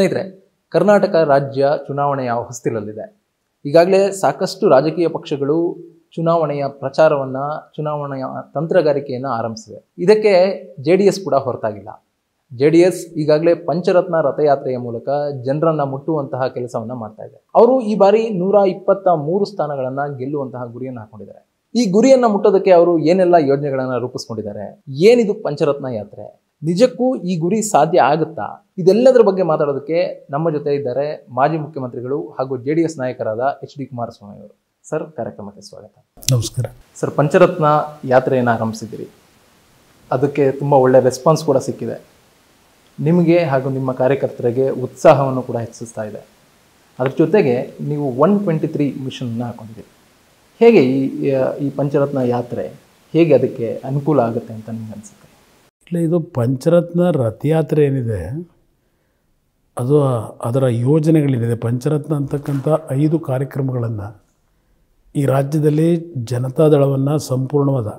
ಸ್ನೇಹಿತರೆ ಕರ್ನಾಟಕ ರಾಜ್ಯ ಚುನಾವಣೆಯ ಹೊಸ್ತಿಲಲ್ಲಿದೆ ಈಗಾಗಲೇ ಸಾಕಷ್ಟು ರಾಜಕೀಯ ಪಕ್ಷಗಳು ಚುನಾವಣೆಯ ಪ್ರಚಾರವನ್ನು ಚುನಾವಣೆಯ ತಂತ್ರಗಾರಿಕೆಯನ್ನು ಆರಂಭಿಸಿದೆ ಇದಕ್ಕೆ ಜೆ ಡಿ ಎಸ್ ಕೂಡ ಹೊರತಾಗಿಲ್ಲ ಜೆ ಡಿ ಎಸ್ ಈಗಾಗಲೇ ಪಂಚರತ್ನ ರಥಯಾತ್ರೆಯ ಮೂಲಕ ಜನರನ್ನು ಮುಟ್ಟುವಂತಹ ಕೆಲಸವನ್ನು ಮಾಡ್ತಾ ಇದೆ ಅವರು ಈ ಬಾರಿ ನೂರ ಇಪ್ಪತ್ತ ಮೂರು ಸ್ಥಾನಗಳನ್ನು ಗೆಲ್ಲುವಂತಹ ಗುರಿಯನ್ನು ಹಾಕೊಂಡಿದ್ದಾರೆ ಈ ಗುರಿಯನ್ನು ಮುಟ್ಟೋದಕ್ಕೆ ಅವರು ಏನೆಲ್ಲ ಯೋಜನೆಗಳನ್ನು ರೂಪಿಸ್ಕೊಂಡಿದ್ದಾರೆ ಏನಿದು ಪಂಚರತ್ನ ಯಾತ್ರೆ ನಿಜಕ್ಕೂ ಈ ಗುರಿ ಸಾಧ್ಯ ಆಗುತ್ತಾ ಇದೆಲ್ಲದರ ಬಗ್ಗೆ ಮಾತಾಡೋದಕ್ಕೆ ನಮ್ಮ ಜೊತೆ ಇದ್ದಾರೆ ಮಾಜಿ ಮುಖ್ಯಮಂತ್ರಿಗಳು ಹಾಗೂ ಜೆ ಡಿ ಎಸ್ ನಾಯಕರಾದ ಎಚ್ ಡಿ ಕುಮಾರಸ್ವಾಮಿ ಅವರು ಸರ್ ಕಾರ್ಯಕ್ರಮಕ್ಕೆ ಸ್ವಾಗತ ನಮಸ್ಕಾರ ಸರ್ ಪಂಚರತ್ನ ಯಾತ್ರೆಯನ್ನು ಆರಂಭಿಸಿದ್ದೀರಿ ಅದಕ್ಕೆ ತುಂಬ ಒಳ್ಳೆಯ ರೆಸ್ಪಾನ್ಸ್ ಕೂಡ ಸಿಕ್ಕಿದೆ ನಿಮಗೆ ಹಾಗೂ ನಿಮ್ಮ ಕಾರ್ಯಕರ್ತರಿಗೆ ಉತ್ಸಾಹವನ್ನು ಕೂಡ ಹೆಚ್ಚಿಸ್ತಾ ಇದೆ ಅದ್ರ ಜೊತೆಗೆ ನೀವು ಒನ್ ಟ್ವೆಂಟಿ ತ್ರೀ ಮಿಷನನ್ನು ಹಾಕೊಂಡಿದ್ದೀರಿ ಹೇಗೆ ಈ ಈ ಪಂಚರತ್ನ ಯಾತ್ರೆ ಹೇಗೆ ಅದಕ್ಕೆ ಅನುಕೂಲ ಆಗುತ್ತೆ ಅಂತ ನಿಮ್ಗೆ ಅನಿಸುತ್ತೆ ಇಲ್ಲ ಇದು ಪಂಚರತ್ನ ರಥಯಾತ್ರೆ ಏನಿದೆ ಅದು ಅದರ ಯೋಜನೆಗಳೇನಿದೆ ಪಂಚರತ್ನ ಅಂತಕ್ಕಂಥ ಐದು ಕಾರ್ಯಕ್ರಮಗಳನ್ನು ಈ ರಾಜ್ಯದಲ್ಲಿ ಜನತಾದಳವನ್ನು ಸಂಪೂರ್ಣವಾದ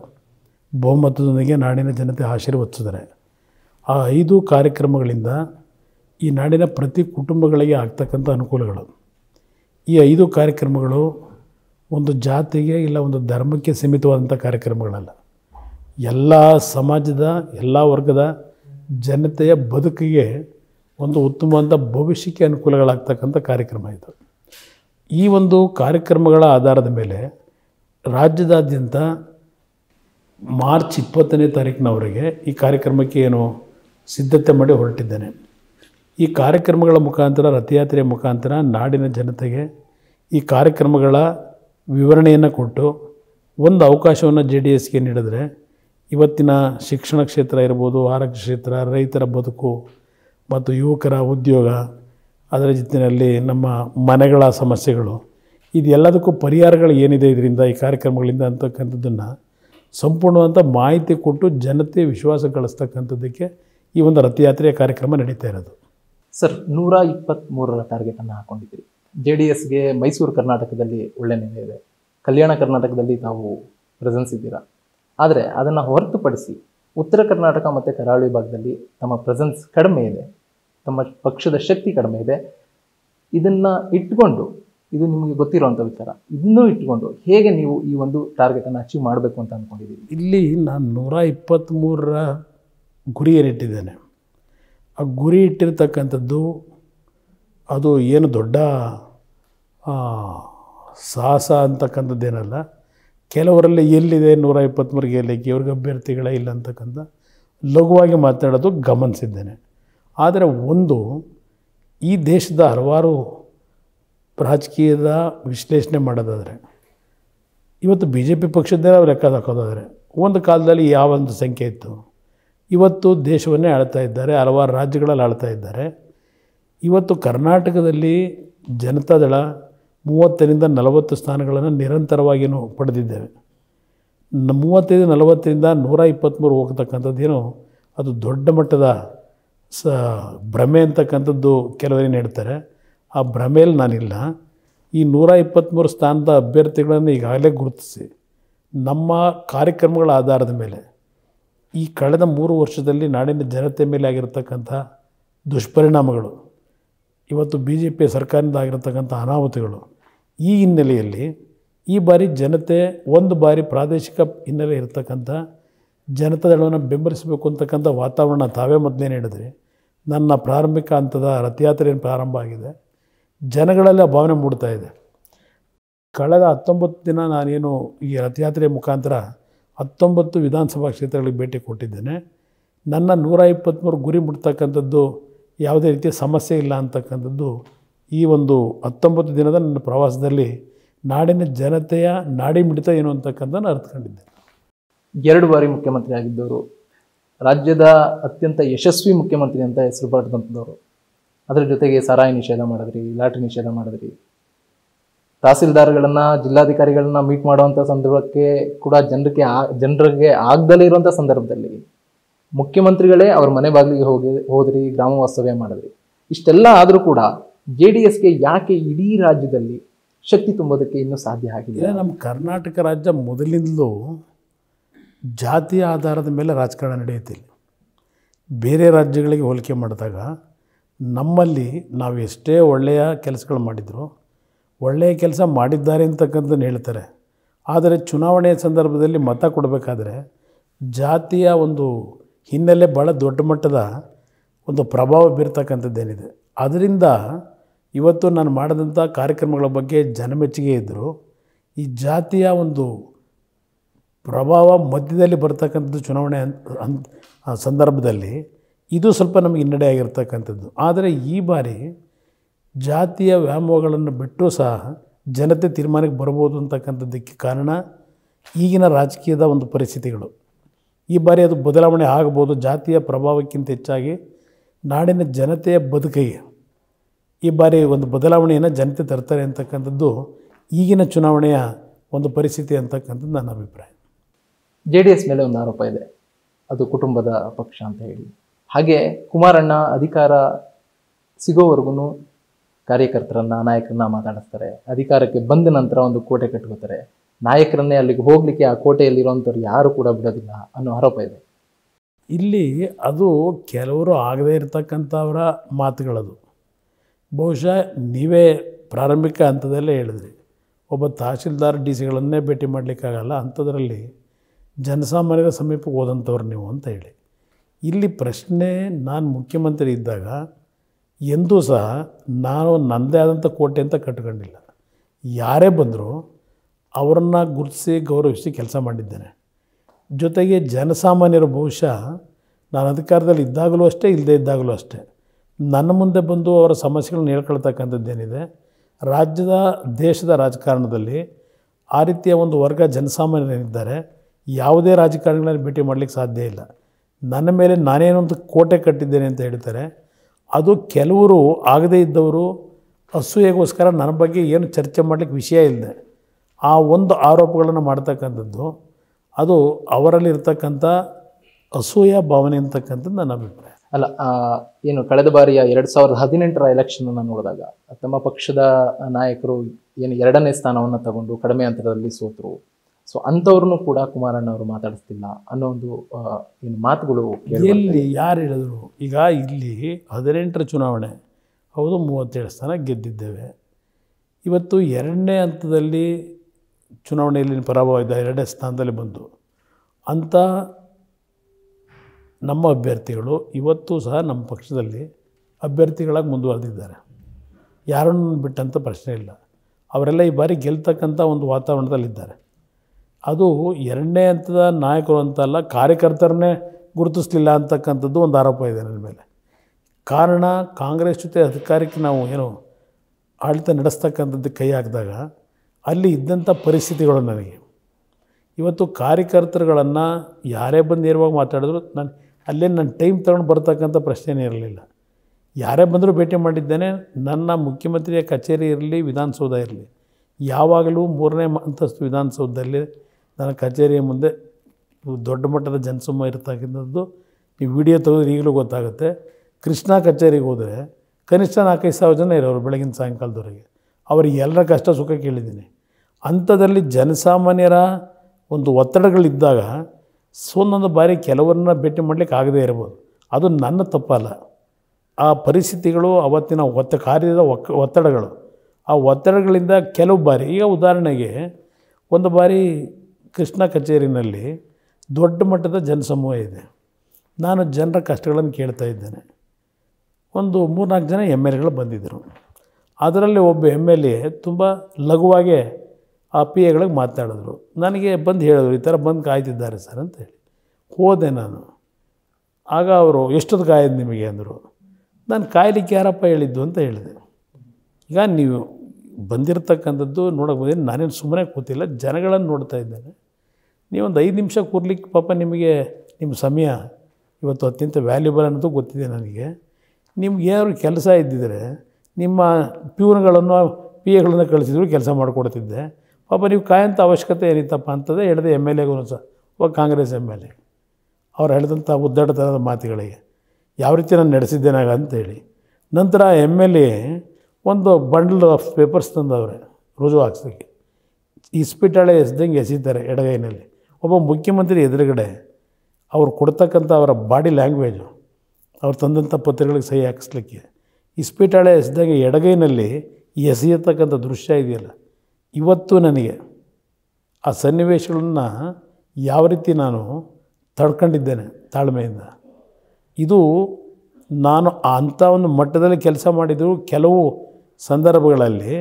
ಬಹುಮತದೊಂದಿಗೆ ನಾಡಿನ ಜನತೆ ಆಶೀರ್ವದಿಸಿದರೆ ಆ ಐದು ಕಾರ್ಯಕ್ರಮಗಳಿಂದ ಈ ನಾಡಿನ ಪ್ರತಿ ಕುಟುಂಬಗಳಿಗೆ ಆಗ್ತಕ್ಕಂಥ ಅನುಕೂಲಗಳು ಈ ಐದು ಕಾರ್ಯಕ್ರಮಗಳು ಒಂದು ಜಾತಿಗೆ ಇಲ್ಲ ಒಂದು ಧರ್ಮಕ್ಕೆ ಸೀಮಿತವಾದಂಥ ಕಾರ್ಯಕ್ರಮಗಳಲ್ಲ ಎಲ್ಲ ಸಮಾಜದ ಎಲ್ಲ ವರ್ಗದ ಜನತೆಯ ಬದುಕಿಗೆ ಒಂದು ಉತ್ತಮವಾದ ಭವಿಷ್ಯಕ್ಕೆ ಅನುಕೂಲಗಳಾಗ್ತಕ್ಕಂಥ ಕಾರ್ಯಕ್ರಮ ಇದು ಈ ಒಂದು ಕಾರ್ಯಕ್ರಮಗಳ ಆಧಾರದ ಮೇಲೆ ರಾಜ್ಯದಾದ್ಯಂತ ಮಾರ್ಚ್ ಇಪ್ಪತ್ತನೇ ತಾರೀಕಿನವರೆಗೆ ಈ ಕಾರ್ಯಕ್ರಮಕ್ಕೆ ಏನು ಸಿದ್ಧತೆ ಮಾಡಿ ಹೊರಟಿದ್ದೇನೆ ಈ ಕಾರ್ಯಕ್ರಮಗಳ ಮುಖಾಂತರ ರಥಯಾತ್ರೆಯ ಮುಖಾಂತರ ನಾಡಿನ ಜನತೆಗೆ ಈ ಕಾರ್ಯಕ್ರಮಗಳ ವಿವರಣೆಯನ್ನು ಕೊಟ್ಟು ಒಂದು ಅವಕಾಶವನ್ನು ಜೆ ಡಿ ಎಸ್ಗೆ ನೀಡಿದರೆ ಇವತ್ತಿನ ಶಿಕ್ಷಣ ಕ್ಷೇತ್ರ ಇರ್ಬೋದು ಆರೋಗ್ಯ ಕ್ಷೇತ್ರ ರೈತರ ಬದುಕು ಮತ್ತು ಯುವಕರ ಉದ್ಯೋಗ ಅದರ ಜೊತೆಯಲ್ಲಿ ನಮ್ಮ ಮನೆಗಳ ಸಮಸ್ಯೆಗಳು ಇದೆಲ್ಲದಕ್ಕೂ ಪರಿಹಾರಗಳು ಏನಿದೆ ಇದರಿಂದ ಈ ಕಾರ್ಯಕ್ರಮಗಳಿಂದ ಅಂತಕ್ಕಂಥದ್ದನ್ನು ಸಂಪೂರ್ಣವಂಥ ಮಾಹಿತಿ ಕೊಟ್ಟು ಜನತೆ ವಿಶ್ವಾಸ ಗಳಿಸ್ತಕ್ಕಂಥದ್ದಕ್ಕೆ ಈ ಒಂದು ರಥಯಾತ್ರೆಯ ಕಾರ್ಯಕ್ರಮ ನಡೀತಾ ಇರೋದು ಸರ್ ನೂರ ಇಪ್ಪತ್ತ್ಮೂರರ ಟಾರ್ಗೆಟನ್ನು ಹಾಕೊಂಡಿದ್ದೀರಿ ಜೆ ಡಿ ಎಸ್ಗೆ ಮೈಸೂರು ಕರ್ನಾಟಕದಲ್ಲಿ ಒಳ್ಳೆ ನೆನೆ ಇದೆ ಕಲ್ಯಾಣ ಕರ್ನಾಟಕದಲ್ಲಿ ತಾವು ಪ್ರೆಸೆನ್ಸ್ ಇದ್ದೀರಾ ಆದರೆ ಅದನ್ನು ಹೊರತುಪಡಿಸಿ ಉತ್ತರ ಕರ್ನಾಟಕ ಮತ್ತು ಕರಾವಳಿ ಭಾಗದಲ್ಲಿ ತಮ್ಮ ಪ್ರೆಸೆನ್ಸ್ ಕಡಿಮೆ ಇದೆ ತಮ್ಮ ಪಕ್ಷದ ಶಕ್ತಿ ಕಡಿಮೆ ಇದೆ ಇದನ್ನು ಇಟ್ಕೊಂಡು ಇದು ನಿಮಗೆ ಗೊತ್ತಿರುವಂಥ ವಿಚಾರ ಇನ್ನೂ ಇಟ್ಕೊಂಡು ಹೇಗೆ ನೀವು ಈ ಒಂದು ಟಾರ್ಗೆಟನ್ನು ಅಚೀವ್ ಮಾಡಬೇಕು ಅಂತ ಅಂದ್ಕೊಂಡಿದ್ದೀವಿ ಇಲ್ಲಿ ನಾನು ನೂರ ಇಪ್ಪತ್ತ್ಮೂರರ ಗುರಿ ಆ ಗುರಿ ಇಟ್ಟಿರ್ತಕ್ಕಂಥದ್ದು ಅದು ಏನು ದೊಡ್ಡ ಸಾಹಸ ಅಂತಕ್ಕಂಥದ್ದೇನಲ್ಲ ಕೆಲವರಲ್ಲಿ ಎಲ್ಲಿದೆ ನೂರ ಇಪ್ಪತ್ತ್ಮೂರಿಗೆ ಗೆಲ್ಲಕ್ಕೆ ಇವ್ರಿಗೆ ಅಭ್ಯರ್ಥಿಗಳೇ ಇಲ್ಲ ಅಂತಕ್ಕಂಥ ಲಘುವಾಗಿ ಮಾತಾಡೋದು ಗಮನಿಸಿದ್ದೇನೆ ಆದರೆ ಒಂದು ಈ ದೇಶದ ಹಲವಾರು ರಾಜಕೀಯದ ವಿಶ್ಲೇಷಣೆ ಮಾಡೋದಾದರೆ ಇವತ್ತು ಬಿ ಜೆ ಪಿ ಪಕ್ಷದ್ದೇ ಅವ್ರು ಲೆಕ್ಕ ಹಾಕೋದಾದರೆ ಒಂದು ಕಾಲದಲ್ಲಿ ಯಾವೊಂದು ಸಂಖ್ಯೆ ಇತ್ತು ಇವತ್ತು ದೇಶವನ್ನೇ ಆಳ್ತಾ ಇದ್ದಾರೆ ಹಲವಾರು ರಾಜ್ಯಗಳಲ್ಲಿ ಆಳ್ತಾ ಇದ್ದಾರೆ ಇವತ್ತು ಕರ್ನಾಟಕದಲ್ಲಿ ಜನತಾದಳ ಮೂವತ್ತರಿಂದ ನಲವತ್ತು ಸ್ಥಾನಗಳನ್ನು ನಿರಂತರವಾಗಿಯೂ ಪಡೆದಿದ್ದೇವೆ ಮೂವತ್ತೈದು ನಲವತ್ತರಿಂದ ನೂರ ಇಪ್ಪತ್ತ್ಮೂರು ಹೋಗ್ತಕ್ಕಂಥದ್ದೇನು ಅದು ದೊಡ್ಡ ಮಟ್ಟದ ಸ ಭ್ರಮೆ ಅಂತಕ್ಕಂಥದ್ದು ಕೆಲವರಿಗೆ ಹೇಳ್ತಾರೆ ಆ ಭ್ರಮೆಯಲ್ಲಿ ನಾನಿಲ್ಲ ಈ ನೂರ ಇಪ್ಪತ್ತ್ಮೂರು ಸ್ಥಾನದ ಅಭ್ಯರ್ಥಿಗಳನ್ನು ಈಗಾಗಲೇ ಗುರುತಿಸಿ ನಮ್ಮ ಕಾರ್ಯಕ್ರಮಗಳ ಆಧಾರದ ಮೇಲೆ ಈ ಕಳೆದ ಮೂರು ವರ್ಷದಲ್ಲಿ ನಾಡಿನ ಜನತೆ ಮೇಲೆ ಆಗಿರತಕ್ಕಂಥ ದುಷ್ಪರಿಣಾಮಗಳು ಇವತ್ತು ಬಿ ಜೆ ಪಿ ಸರ್ಕಾರದಿಂದ ಆಗಿರತಕ್ಕಂಥ ಅನಾಹುತಗಳು ಈ ಹಿನ್ನೆಲೆಯಲ್ಲಿ ಈ ಬಾರಿ ಜನತೆ ಒಂದು ಬಾರಿ ಪ್ರಾದೇಶಿಕ ಹಿನ್ನೆಲೆ ಇರತಕ್ಕಂಥ ದಳವನ್ನು ಬೆಂಬಲಿಸಬೇಕು ಅಂತಕ್ಕಂಥ ವಾತಾವರಣ ತಾವೇ ಮೊದಲೇನು ಹೇಳಿದ್ರಿ ನನ್ನ ಪ್ರಾರಂಭಿಕ ಹಂತದ ರಥಯಾತ್ರೆಯನ್ನು ಪ್ರಾರಂಭ ಆಗಿದೆ ಜನಗಳಲ್ಲಿ ಆ ಭಾವನೆ ಮೂಡ್ತಾ ಇದೆ ಕಳೆದ ಹತ್ತೊಂಬತ್ತು ದಿನ ನಾನೇನು ಈ ರಥಯಾತ್ರೆಯ ಮುಖಾಂತರ ಹತ್ತೊಂಬತ್ತು ವಿಧಾನಸಭಾ ಕ್ಷೇತ್ರಗಳಿಗೆ ಭೇಟಿ ಕೊಟ್ಟಿದ್ದೇನೆ ನನ್ನ ನೂರ ಇಪ್ಪತ್ತ್ಮೂರು ಗುರಿ ಮುಟ್ತಕ್ಕಂಥದ್ದು ಯಾವುದೇ ರೀತಿಯ ಸಮಸ್ಯೆ ಇಲ್ಲ ಅಂತಕ್ಕಂಥದ್ದು ಈ ಒಂದು ಹತ್ತೊಂಬತ್ತು ದಿನದ ನನ್ನ ಪ್ರವಾಸದಲ್ಲಿ ನಾಡಿನ ಜನತೆಯ ನಾಡಿ ಮಿಡಿತ ಏನು ಅಂತಕ್ಕಂಥದ್ದು ಅರ್ಥಕೊಂಡಿದ್ದೆ ಎರಡು ಬಾರಿ ಮುಖ್ಯಮಂತ್ರಿ ಆಗಿದ್ದವರು ರಾಜ್ಯದ ಅತ್ಯಂತ ಯಶಸ್ವಿ ಮುಖ್ಯಮಂತ್ರಿ ಅಂತ ಹೆಸರು ಪಡೆದಂಥದ್ದವರು ಅದರ ಜೊತೆಗೆ ಸರಾಯಿ ನಿಷೇಧ ಮಾಡಿದ್ರಿ ಲಾಟ್ರಿ ನಿಷೇಧ ಮಾಡಿದ್ರಿ ತಹಸೀಲ್ದಾರ್ಗಳನ್ನು ಜಿಲ್ಲಾಧಿಕಾರಿಗಳನ್ನ ಮೀಟ್ ಮಾಡುವಂಥ ಸಂದರ್ಭಕ್ಕೆ ಕೂಡ ಜನರಿಗೆ ಆ ಜನರಿಗೆ ಆಗದಲ್ಲೇ ಇರುವಂಥ ಸಂದರ್ಭದಲ್ಲಿ ಮುಖ್ಯಮಂತ್ರಿಗಳೇ ಅವ್ರ ಮನೆ ಬಾಗಿಲಿಗೆ ಹೋಗಿ ಹೋದ್ರಿ ಗ್ರಾಮ ವಾಸ್ತವ್ಯ ಮಾಡಿದ್ರಿ ಇಷ್ಟೆಲ್ಲ ಆದರೂ ಕೂಡ ಜೆ ಡಿ ಎಸ್ಗೆ ಯಾಕೆ ಇಡೀ ರಾಜ್ಯದಲ್ಲಿ ಶಕ್ತಿ ತುಂಬೋದಕ್ಕೆ ಇನ್ನೂ ಸಾಧ್ಯ ಆಗಿದೆ ನಮ್ಮ ಕರ್ನಾಟಕ ರಾಜ್ಯ ಮೊದಲಿಂದಲೂ ಜಾತಿ ಆಧಾರದ ಮೇಲೆ ರಾಜಕಾರಣ ನಡೆಯುತ್ತಿಲ್ಲ ಬೇರೆ ರಾಜ್ಯಗಳಿಗೆ ಹೋಲಿಕೆ ಮಾಡಿದಾಗ ನಮ್ಮಲ್ಲಿ ನಾವು ಎಷ್ಟೇ ಒಳ್ಳೆಯ ಕೆಲಸಗಳು ಮಾಡಿದ್ರು ಒಳ್ಳೆಯ ಕೆಲಸ ಮಾಡಿದ್ದಾರೆ ಅಂತಕ್ಕಂಥದ್ದನ್ನು ಹೇಳ್ತಾರೆ ಆದರೆ ಚುನಾವಣೆಯ ಸಂದರ್ಭದಲ್ಲಿ ಮತ ಕೊಡಬೇಕಾದ್ರೆ ಜಾತಿಯ ಒಂದು ಹಿನ್ನೆಲೆ ಭಾಳ ದೊಡ್ಡ ಮಟ್ಟದ ಒಂದು ಪ್ರಭಾವ ಬೀರ್ತಕ್ಕಂಥದ್ದೇನಿದೆ ಅದರಿಂದ ಇವತ್ತು ನಾನು ಮಾಡಿದಂಥ ಕಾರ್ಯಕ್ರಮಗಳ ಬಗ್ಗೆ ಜನಮೆಚ್ಚುಗೆ ಇದ್ದರು ಈ ಜಾತಿಯ ಒಂದು ಪ್ರಭಾವ ಮಧ್ಯದಲ್ಲಿ ಬರ್ತಕ್ಕಂಥದ್ದು ಚುನಾವಣೆ ಅಂತ ಸಂದರ್ಭದಲ್ಲಿ ಇದು ಸ್ವಲ್ಪ ನಮಗೆ ಹಿನ್ನಡೆ ಆಗಿರ್ತಕ್ಕಂಥದ್ದು ಆದರೆ ಈ ಬಾರಿ ಜಾತಿಯ ವ್ಯಾಮೋಹಗಳನ್ನು ಬಿಟ್ಟು ಸಹ ಜನತೆ ತೀರ್ಮಾನಕ್ಕೆ ಬರ್ಬೋದು ಅಂತಕ್ಕಂಥದ್ದಕ್ಕೆ ಕಾರಣ ಈಗಿನ ರಾಜಕೀಯದ ಒಂದು ಪರಿಸ್ಥಿತಿಗಳು ಈ ಬಾರಿ ಅದು ಬದಲಾವಣೆ ಆಗ್ಬೋದು ಜಾತಿಯ ಪ್ರಭಾವಕ್ಕಿಂತ ಹೆಚ್ಚಾಗಿ ನಾಡಿನ ಜನತೆಯ ಬದುಕಿಗೆ ಈ ಬಾರಿ ಒಂದು ಬದಲಾವಣೆಯನ್ನು ಜನತೆ ತರ್ತಾರೆ ಅಂತಕ್ಕಂಥದ್ದು ಈಗಿನ ಚುನಾವಣೆಯ ಒಂದು ಪರಿಸ್ಥಿತಿ ಅಂತಕ್ಕಂಥದ್ದು ನನ್ನ ಅಭಿಪ್ರಾಯ ಜೆ ಡಿ ಎಸ್ ಮೇಲೆ ಒಂದು ಆರೋಪ ಇದೆ ಅದು ಕುಟುಂಬದ ಪಕ್ಷ ಅಂತ ಹೇಳಿ ಹಾಗೆ ಕುಮಾರಣ್ಣ ಅಧಿಕಾರ ಸಿಗೋವರೆಗೂ ಕಾರ್ಯಕರ್ತರನ್ನ ನಾಯಕರನ್ನ ಮಾತಾಡಿಸ್ತಾರೆ ಅಧಿಕಾರಕ್ಕೆ ಬಂದ ನಂತರ ಒಂದು ಕೋಟೆ ಕಟ್ಕೋತಾರೆ ನಾಯಕರನ್ನೇ ಅಲ್ಲಿಗೆ ಹೋಗಲಿಕ್ಕೆ ಆ ಕೋಟೆಯಲ್ಲಿರುವಂಥವ್ರು ಯಾರು ಕೂಡ ಬಿಡೋದಿಲ್ಲ ಅನ್ನೋ ಆರೋಪ ಇದೆ ಇಲ್ಲಿ ಅದು ಕೆಲವರು ಆಗದೇ ಇರತಕ್ಕಂಥವರ ಮಾತುಗಳದು ಬಹುಶಃ ನೀವೇ ಪ್ರಾರಂಭಿಕ ಹಂತದಲ್ಲೇ ಹೇಳಿದ್ರಿ ಒಬ್ಬ ತಹಶೀಲ್ದಾರ್ ಡಿ ಸಿಗಳನ್ನೇ ಭೇಟಿ ಮಾಡಲಿಕ್ಕಾಗಲ್ಲ ಅಂಥದ್ರಲ್ಲಿ ಜನಸಾಮಾನ್ಯರ ಸಮೀಪಕ್ಕೆ ಹೋದಂಥವ್ರು ನೀವು ಅಂತ ಹೇಳಿ ಇಲ್ಲಿ ಪ್ರಶ್ನೆ ನಾನು ಮುಖ್ಯಮಂತ್ರಿ ಇದ್ದಾಗ ಎಂದೂ ಸಹ ನಾನು ನನ್ನದೇ ಆದಂಥ ಕೋಟೆ ಅಂತ ಕಟ್ಕೊಂಡಿಲ್ಲ ಯಾರೇ ಬಂದರೂ ಅವರನ್ನು ಗುರುತಿಸಿ ಗೌರವಿಸಿ ಕೆಲಸ ಮಾಡಿದ್ದೇನೆ ಜೊತೆಗೆ ಜನಸಾಮಾನ್ಯರು ಬಹುಶಃ ನಾನು ಅಧಿಕಾರದಲ್ಲಿ ಇದ್ದಾಗಲೂ ಅಷ್ಟೇ ಇಲ್ಲದೇ ಇದ್ದಾಗಲೂ ಅಷ್ಟೇ ನನ್ನ ಮುಂದೆ ಬಂದು ಅವರ ಸಮಸ್ಯೆಗಳನ್ನ ಹೇಳ್ಕೊಳ್ತಕ್ಕಂಥದ್ದೇನಿದೆ ರಾಜ್ಯದ ದೇಶದ ರಾಜಕಾರಣದಲ್ಲಿ ಆ ರೀತಿಯ ಒಂದು ವರ್ಗ ಜನಸಾಮಾನ್ಯರಿದ್ದಾರೆ ಯಾವುದೇ ರಾಜಕಾರಣಿಗಳನ್ನು ಭೇಟಿ ಮಾಡಲಿಕ್ಕೆ ಸಾಧ್ಯ ಇಲ್ಲ ನನ್ನ ಮೇಲೆ ನಾನೇನೊಂದು ಕೋಟೆ ಕಟ್ಟಿದ್ದೇನೆ ಅಂತ ಹೇಳ್ತಾರೆ ಅದು ಕೆಲವರು ಆಗದೇ ಇದ್ದವರು ಅಸೂಯೆಗೋಸ್ಕರ ನನ್ನ ಬಗ್ಗೆ ಏನು ಚರ್ಚೆ ಮಾಡಲಿಕ್ಕೆ ವಿಷಯ ಇಲ್ಲದೆ ಆ ಒಂದು ಆರೋಪಗಳನ್ನು ಮಾಡ್ತಕ್ಕಂಥದ್ದು ಅದು ಅವರಲ್ಲಿರ್ತಕ್ಕಂಥ ಅಸೂಯ ಭಾವನೆ ಅಂತಕ್ಕಂಥದ್ದು ನನ್ನ ಅಭಿಪ್ರಾಯ ಅಲ್ಲ ಏನು ಕಳೆದ ಬಾರಿಯ ಎರಡು ಸಾವಿರದ ಹದಿನೆಂಟರ ಎಲೆಕ್ಷನನ್ನು ನೋಡಿದಾಗ ತಮ್ಮ ಪಕ್ಷದ ನಾಯಕರು ಏನು ಎರಡನೇ ಸ್ಥಾನವನ್ನು ತಗೊಂಡು ಕಡಿಮೆ ಅಂತರದಲ್ಲಿ ಸೋತರು ಸೊ ಅಂಥವ್ರು ಕೂಡ ಕುಮಾರಣ್ಣ ಅವರು ಮಾತಾಡಿಸ್ತಿಲ್ಲ ಅನ್ನೋ ಒಂದು ಏನು ಮಾತುಗಳು ಎಲ್ಲಿ ಯಾರು ಹೇಳಿದ್ರು ಈಗ ಇಲ್ಲಿ ಹದಿನೆಂಟರ ಚುನಾವಣೆ ಹೌದು ಮೂವತ್ತೇಳು ಸ್ಥಾನ ಗೆದ್ದಿದ್ದೇವೆ ಇವತ್ತು ಎರಡನೇ ಹಂತದಲ್ಲಿ ಚುನಾವಣೆಯಲ್ಲಿ ಪರಾಭವ ಇದ್ದ ಎರಡನೇ ಸ್ಥಾನದಲ್ಲಿ ಬಂತು ಅಂಥ ನಮ್ಮ ಅಭ್ಯರ್ಥಿಗಳು ಇವತ್ತು ಸಹ ನಮ್ಮ ಪಕ್ಷದಲ್ಲಿ ಅಭ್ಯರ್ಥಿಗಳಾಗಿ ಮುಂದುವರೆದಿದ್ದಾರೆ ಯಾರನ್ನು ಬಿಟ್ಟಂಥ ಪ್ರಶ್ನೆ ಇಲ್ಲ ಅವರೆಲ್ಲ ಈ ಬಾರಿ ಗೆಲ್ತಕ್ಕಂಥ ಒಂದು ವಾತಾವರಣದಲ್ಲಿದ್ದಾರೆ ಅದು ಎರಡನೇ ಹಂತದ ನಾಯಕರು ಅಂತಲ್ಲ ಕಾರ್ಯಕರ್ತರನ್ನೇ ಗುರುತಿಸ್ತಿಲ್ಲ ಅಂತಕ್ಕಂಥದ್ದು ಒಂದು ಆರೋಪ ಇದೆ ನನ್ನ ಮೇಲೆ ಕಾರಣ ಕಾಂಗ್ರೆಸ್ ಜೊತೆ ಅಧಿಕಾರಕ್ಕೆ ನಾವು ಏನು ಆಡಳಿತ ನಡೆಸ್ತಕ್ಕಂಥದ್ದು ಕೈ ಹಾಕಿದಾಗ ಅಲ್ಲಿ ಇದ್ದಂಥ ಪರಿಸ್ಥಿತಿಗಳು ನನಗೆ ಇವತ್ತು ಕಾರ್ಯಕರ್ತರುಗಳನ್ನು ಯಾರೇ ಬಂದು ನೇರವಾಗಿ ಮಾತಾಡಿದ್ರು ನಾನು ಅಲ್ಲೇ ನನ್ನ ಟೈಮ್ ತಗೊಂಡು ಬರ್ತಕ್ಕಂಥ ಪ್ರಶ್ನೆನೇ ಇರಲಿಲ್ಲ ಯಾರೇ ಬಂದರೂ ಭೇಟಿ ಮಾಡಿದ್ದೇನೆ ನನ್ನ ಮುಖ್ಯಮಂತ್ರಿಯ ಕಚೇರಿ ಇರಲಿ ವಿಧಾನಸೌಧ ಇರಲಿ ಯಾವಾಗಲೂ ಮೂರನೇ ಅಂತಸ್ತು ವಿಧಾನಸೌಧದಲ್ಲಿ ನನ್ನ ಕಚೇರಿಯ ಮುಂದೆ ದೊಡ್ಡ ಮಟ್ಟದ ಜನಸಮೂಹ ಇರ್ತಕ್ಕಂಥದ್ದು ನೀವು ವಿಡಿಯೋ ತೆಗೆದ್ರೆ ಈಗಲೂ ಗೊತ್ತಾಗುತ್ತೆ ಕೃಷ್ಣ ಕಚೇರಿಗೆ ಹೋದರೆ ಕನಿಷ್ಠ ನಾಲ್ಕೈದು ಸಾವಿರ ಜನ ಇರೋರು ಬೆಳಗಿನ ಸಾಯಂಕಾಲದವರೆಗೆ ಅವರಿಗೆಲ್ಲರ ಎಲ್ಲರ ಕಷ್ಟ ಸುಖ ಕೇಳಿದ್ದೀನಿ ಅಂಥದ್ರಲ್ಲಿ ಜನಸಾಮಾನ್ಯರ ಒಂದು ಒತ್ತಡಗಳಿದ್ದಾಗ ಸೊನ್ನೊಂದು ಬಾರಿ ಕೆಲವರನ್ನ ಭೇಟಿ ಮಾಡಲಿಕ್ಕೆ ಆಗದೇ ಇರ್ಬೋದು ಅದು ನನ್ನ ತಪ್ಪಲ್ಲ ಆ ಪರಿಸ್ಥಿತಿಗಳು ಅವತ್ತಿನ ಒತ್ತ ಕಾರ್ಯದ ಒತ್ತಡಗಳು ಆ ಒತ್ತಡಗಳಿಂದ ಕೆಲವು ಬಾರಿ ಈಗ ಉದಾಹರಣೆಗೆ ಒಂದು ಬಾರಿ ಕೃಷ್ಣ ಕಚೇರಿನಲ್ಲಿ ದೊಡ್ಡ ಮಟ್ಟದ ಜನಸಮೂಹ ಇದೆ ನಾನು ಜನರ ಕಷ್ಟಗಳನ್ನು ಕೇಳ್ತಾ ಇದ್ದೇನೆ ಒಂದು ಮೂರ್ನಾಲ್ಕು ಜನ ಎಮ್ ಎಲ್ ಎಗಳು ಬಂದಿದ್ದರು ಅದರಲ್ಲಿ ಒಬ್ಬ ಎಮ್ ಎಲ್ ಎ ತುಂಬ ಲಘುವಾಗೆ ಆ ಪಿ ಎಗಳಿಗೆ ಮಾತಾಡಿದ್ರು ನನಗೆ ಬಂದು ಹೇಳಿದ್ರು ಈ ಥರ ಬಂದು ಕಾಯ್ತಿದ್ದಾರೆ ಸರ್ ಅಂತೇಳಿ ಹೋದೆ ನಾನು ಆಗ ಅವರು ಎಷ್ಟೊತ್ತು ಕಾಯೋದು ನಿಮಗೆ ಅಂದರು ನಾನು ಕಾಯಲಿಕ್ಕೆ ಯಾರಪ್ಪ ಹೇಳಿದ್ದು ಅಂತ ಹೇಳಿದೆ ಈಗ ನೀವು ಬಂದಿರತಕ್ಕಂಥದ್ದು ನೋಡೋಕೆ ಬಂದಿದ್ದೀನಿ ನಾನೇನು ಸುಮ್ಮನೆ ಕೂತಿಲ್ಲ ಜನಗಳನ್ನು ನೋಡ್ತಾ ಇದ್ದೇನೆ ನೀವೊಂದು ಐದು ನಿಮಿಷ ಕೂರ್ಲಿಕ್ಕೆ ಪಾಪ ನಿಮಗೆ ನಿಮ್ಮ ಸಮಯ ಇವತ್ತು ಅತ್ಯಂತ ವ್ಯಾಲ್ಯೂಬಲ್ ಅನ್ನೋದು ಗೊತ್ತಿದೆ ನನಗೆ ನಿಮ್ಗೆ ಏನಾದ್ರು ಕೆಲಸ ಇದ್ದಿದ್ರೆ ನಿಮ್ಮ ಪ್ಯೂನ್ಗಳನ್ನು ಪಿ ಎಗಳನ್ನು ಕಳಿಸಿದ್ರು ಕೆಲಸ ಮಾಡಿಕೊಡ್ತಿದ್ದೆ ಪಾಪ ನೀವು ಕಾಯಂಥ ಅವಶ್ಯಕತೆ ಏನಿತ್ತಪ್ಪ ಅಂತದೇ ಹೇಳಿದೆ ಎಮ್ ಎಲ್ ಎಗೂ ಸಹ ಒಬ್ಬ ಕಾಂಗ್ರೆಸ್ ಎಮ್ ಎಲ್ ಎ ಅವ್ರು ಹೇಳಿದಂಥ ಉದ್ದಡತನದ ಮಾತುಗಳಿಗೆ ಯಾವ ರೀತಿ ನಾನು ನಡೆಸಿದ್ದೇನಾಗ ಅಂತೇಳಿ ನಂತರ ಎಮ್ ಎಲ್ ಎ ಒಂದು ಬಂಡಲ್ ಆಫ್ ಪೇಪರ್ಸ್ ತಂದವ್ರೆ ರುಜು ಹಾಕ್ಸೋಕ್ಕೆ ಇಸ್ಪಿಟಾಳೆ ಎಸ್ದಂಗೆ ಎಸಿತಾರೆ ಎಡಗೈನಲ್ಲಿ ಒಬ್ಬ ಮುಖ್ಯಮಂತ್ರಿ ಎದುರುಗಡೆ ಅವ್ರು ಕೊಡ್ತಕ್ಕಂಥ ಅವರ ಬಾಡಿ ಲ್ಯಾಂಗ್ವೇಜು ಅವ್ರು ತಂದಂಥ ಪತ್ರಗಳಿಗೆ ಸಹಿ ಹಾಕಿಸ್ಲಿಕ್ಕೆ ಇಸ್ಪೀಟಾಳೆ ಎಸೆದಾಗ ಎಡಗೈನಲ್ಲಿ ಎಸೆಯತಕ್ಕಂಥ ದೃಶ್ಯ ಇದೆಯಲ್ಲ ಇವತ್ತು ನನಗೆ ಆ ಸನ್ನಿವೇಶಗಳನ್ನು ಯಾವ ರೀತಿ ನಾನು ತಡ್ಕೊಂಡಿದ್ದೇನೆ ತಾಳ್ಮೆಯಿಂದ ಇದು ನಾನು ಅಂಥ ಒಂದು ಮಟ್ಟದಲ್ಲಿ ಕೆಲಸ ಮಾಡಿದರೂ ಕೆಲವು ಸಂದರ್ಭಗಳಲ್ಲಿ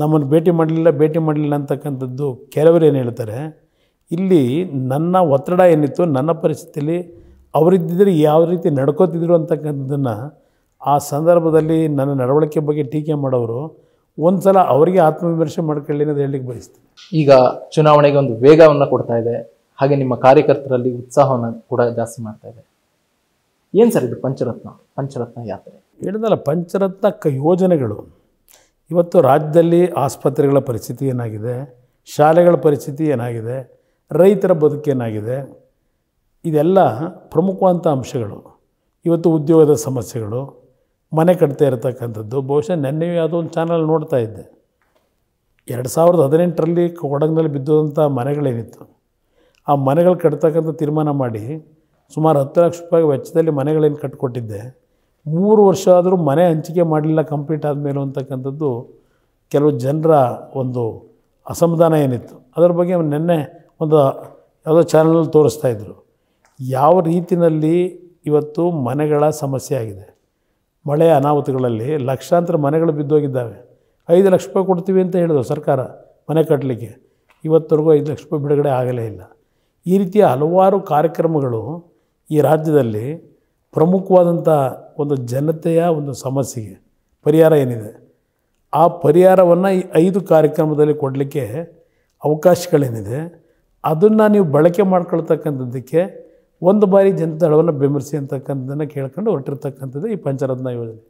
ನಮ್ಮನ್ನು ಭೇಟಿ ಮಾಡಲಿಲ್ಲ ಭೇಟಿ ಮಾಡಲಿಲ್ಲ ಅಂತಕ್ಕಂಥದ್ದು ಕೆಲವರು ಏನು ಹೇಳ್ತಾರೆ ಇಲ್ಲಿ ನನ್ನ ಒತ್ತಡ ಏನಿತ್ತು ನನ್ನ ಪರಿಸ್ಥಿತಿಯಲ್ಲಿ ಅವರಿದ್ದರೆ ಯಾವ ರೀತಿ ನಡ್ಕೋತಿದ್ರು ಅಂತಕ್ಕಂಥದ್ದನ್ನು ಆ ಸಂದರ್ಭದಲ್ಲಿ ನನ್ನ ನಡವಳಿಕೆ ಬಗ್ಗೆ ಟೀಕೆ ಮಾಡೋರು ಒಂದು ಸಲ ಅವರಿಗೆ ಆತ್ಮವಿಮರ್ಶೆ ಮಾಡ್ಕೊಳ್ಳಿ ಅನ್ನೋದು ಹೇಳಲಿಕ್ಕೆ ಬಯಸ್ತೀನಿ ಈಗ ಚುನಾವಣೆಗೆ ಒಂದು ವೇಗವನ್ನು ಕೊಡ್ತಾ ಇದೆ ಹಾಗೆ ನಿಮ್ಮ ಕಾರ್ಯಕರ್ತರಲ್ಲಿ ಉತ್ಸಾಹವನ್ನು ಕೂಡ ಜಾಸ್ತಿ ಮಾಡ್ತಾ ಇದೆ ಏನು ಸರ್ ಇದು ಪಂಚರತ್ನ ಪಂಚರತ್ನ ಯಾತ್ರೆ ಹೇಳಿದಲ್ಲ ಪಂಚರತ್ನ ಕ ಯೋಜನೆಗಳು ಇವತ್ತು ರಾಜ್ಯದಲ್ಲಿ ಆಸ್ಪತ್ರೆಗಳ ಪರಿಸ್ಥಿತಿ ಏನಾಗಿದೆ ಶಾಲೆಗಳ ಪರಿಸ್ಥಿತಿ ಏನಾಗಿದೆ ರೈತರ ಬದುಕೇನಾಗಿದೆ ಇದೆಲ್ಲ ಪ್ರಮುಖವಾದಂಥ ಅಂಶಗಳು ಇವತ್ತು ಉದ್ಯೋಗದ ಸಮಸ್ಯೆಗಳು ಮನೆ ಕಟ್ತಾ ಇರತಕ್ಕಂಥದ್ದು ಬಹುಶಃ ನೆನ್ನೆ ಯಾವುದೋ ಒಂದು ಚಾನಲ್ ನೋಡ್ತಾ ಇದ್ದೆ ಎರಡು ಸಾವಿರದ ಹದಿನೆಂಟರಲ್ಲಿ ಕೊಡಗಿನಲ್ಲಿ ಬಿದ್ದಂಥ ಮನೆಗಳೇನಿತ್ತು ಆ ಮನೆಗಳು ಕಟ್ತಕ್ಕಂಥ ತೀರ್ಮಾನ ಮಾಡಿ ಸುಮಾರು ಹತ್ತು ಲಕ್ಷ ರೂಪಾಯಿ ವೆಚ್ಚದಲ್ಲಿ ಮನೆಗಳೇನು ಕಟ್ಟಿಕೊಟ್ಟಿದ್ದೆ ಮೂರು ವರ್ಷ ಆದರೂ ಮನೆ ಹಂಚಿಕೆ ಮಾಡಲಿಲ್ಲ ಕಂಪ್ಲೀಟ್ ಆದಮೇಲೆ ಅಂತಕ್ಕಂಥದ್ದು ಕೆಲವು ಜನರ ಒಂದು ಅಸಮಾಧಾನ ಏನಿತ್ತು ಅದರ ಬಗ್ಗೆ ನೆನ್ನೆ ಒಂದು ಯಾವುದೋ ಚಾನಲಲ್ಲಿ ಇದ್ದರು ಯಾವ ರೀತಿಯಲ್ಲಿ ಇವತ್ತು ಮನೆಗಳ ಸಮಸ್ಯೆ ಆಗಿದೆ ಮಳೆ ಅನಾಹುತಗಳಲ್ಲಿ ಲಕ್ಷಾಂತರ ಮನೆಗಳು ಬಿದ್ದೋಗಿದ್ದಾವೆ ಐದು ಲಕ್ಷ ರೂಪಾಯಿ ಕೊಡ್ತೀವಿ ಅಂತ ಹೇಳಿದ್ರು ಸರ್ಕಾರ ಮನೆ ಕಟ್ಟಲಿಕ್ಕೆ ಇವತ್ತವರೆಗೂ ಐದು ಲಕ್ಷ ರೂಪಾಯಿ ಬಿಡುಗಡೆ ಆಗಲೇ ಇಲ್ಲ ಈ ರೀತಿಯ ಹಲವಾರು ಕಾರ್ಯಕ್ರಮಗಳು ಈ ರಾಜ್ಯದಲ್ಲಿ ಪ್ರಮುಖವಾದಂಥ ಒಂದು ಜನತೆಯ ಒಂದು ಸಮಸ್ಯೆಗೆ ಪರಿಹಾರ ಏನಿದೆ ಆ ಪರಿಹಾರವನ್ನು ಈ ಐದು ಕಾರ್ಯಕ್ರಮದಲ್ಲಿ ಕೊಡಲಿಕ್ಕೆ ಅವಕಾಶಗಳೇನಿದೆ ಅದನ್ನು ನೀವು ಬಳಕೆ ಮಾಡ್ಕೊಳ್ತಕ್ಕಂಥದ್ದಕ್ಕೆ ಒಂದು ಬಾರಿ ಜನತಾಳವನ್ನು ಬೆಂಬಲಿಸಿ ಅಂತಕ್ಕಂಥದ್ದನ್ನು ಕೇಳ್ಕೊಂಡು ಹೊರಟಿರ್ತಕ್ಕಂಥದ್ದು ಈ ಪಂಚರತ್ನ ಯೋಜನೆ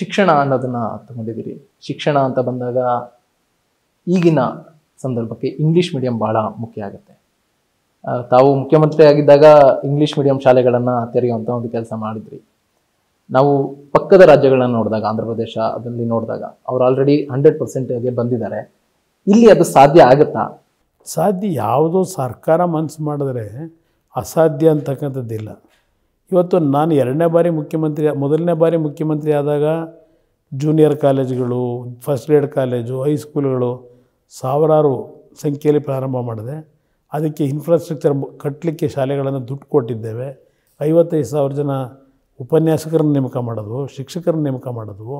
ಶಿಕ್ಷಣ ಅನ್ನೋದನ್ನು ತಗೊಂಡಿದ್ದೀರಿ ಶಿಕ್ಷಣ ಅಂತ ಬಂದಾಗ ಈಗಿನ ಸಂದರ್ಭಕ್ಕೆ ಇಂಗ್ಲೀಷ್ ಮೀಡಿಯಂ ಭಾಳ ಮುಖ್ಯ ಆಗುತ್ತೆ ತಾವು ಮುಖ್ಯಮಂತ್ರಿ ಆಗಿದ್ದಾಗ ಇಂಗ್ಲೀಷ್ ಮೀಡಿಯಂ ಶಾಲೆಗಳನ್ನು ತೆರೆಯುವಂಥ ಒಂದು ಕೆಲಸ ಮಾಡಿದ್ರಿ ನಾವು ಪಕ್ಕದ ರಾಜ್ಯಗಳನ್ನು ನೋಡಿದಾಗ ಆಂಧ್ರ ಪ್ರದೇಶ ಅದರಲ್ಲಿ ನೋಡಿದಾಗ ಅವ್ರು ಆಲ್ರೆಡಿ ಹಂಡ್ರೆಡ್ ಪರ್ಸೆಂಟ್ಗೆ ಬಂದಿದ್ದಾರೆ ಇಲ್ಲಿ ಅದು ಸಾಧ್ಯ ಆಗುತ್ತಾ ಸಾಧ್ಯ ಯಾವುದೋ ಸರ್ಕಾರ ಮನಸ್ಸು ಮಾಡಿದ್ರೆ ಅಸಾಧ್ಯ ಅಂತಕ್ಕಂಥದ್ದಿಲ್ಲ ಇವತ್ತು ನಾನು ಎರಡನೇ ಬಾರಿ ಮುಖ್ಯಮಂತ್ರಿ ಮೊದಲನೇ ಬಾರಿ ಮುಖ್ಯಮಂತ್ರಿ ಆದಾಗ ಜೂನಿಯರ್ ಕಾಲೇಜುಗಳು ಫಸ್ಟ್ ಗ್ರೇಡ್ ಕಾಲೇಜು ಹೈಸ್ಕೂಲ್ಗಳು ಸಾವಿರಾರು ಸಂಖ್ಯೆಯಲ್ಲಿ ಪ್ರಾರಂಭ ಮಾಡಿದೆ ಅದಕ್ಕೆ ಇನ್ಫ್ರಾಸ್ಟ್ರಕ್ಚರ್ ಕಟ್ಟಲಿಕ್ಕೆ ಶಾಲೆಗಳನ್ನು ದುಡ್ಡು ಕೊಟ್ಟಿದ್ದೇವೆ ಐವತ್ತೈದು ಸಾವಿರ ಜನ ಉಪನ್ಯಾಸಕರನ್ನು ನೇಮಕ ಮಾಡೋದು ಶಿಕ್ಷಕರನ್ನು ನೇಮಕ ಮಾಡೋದು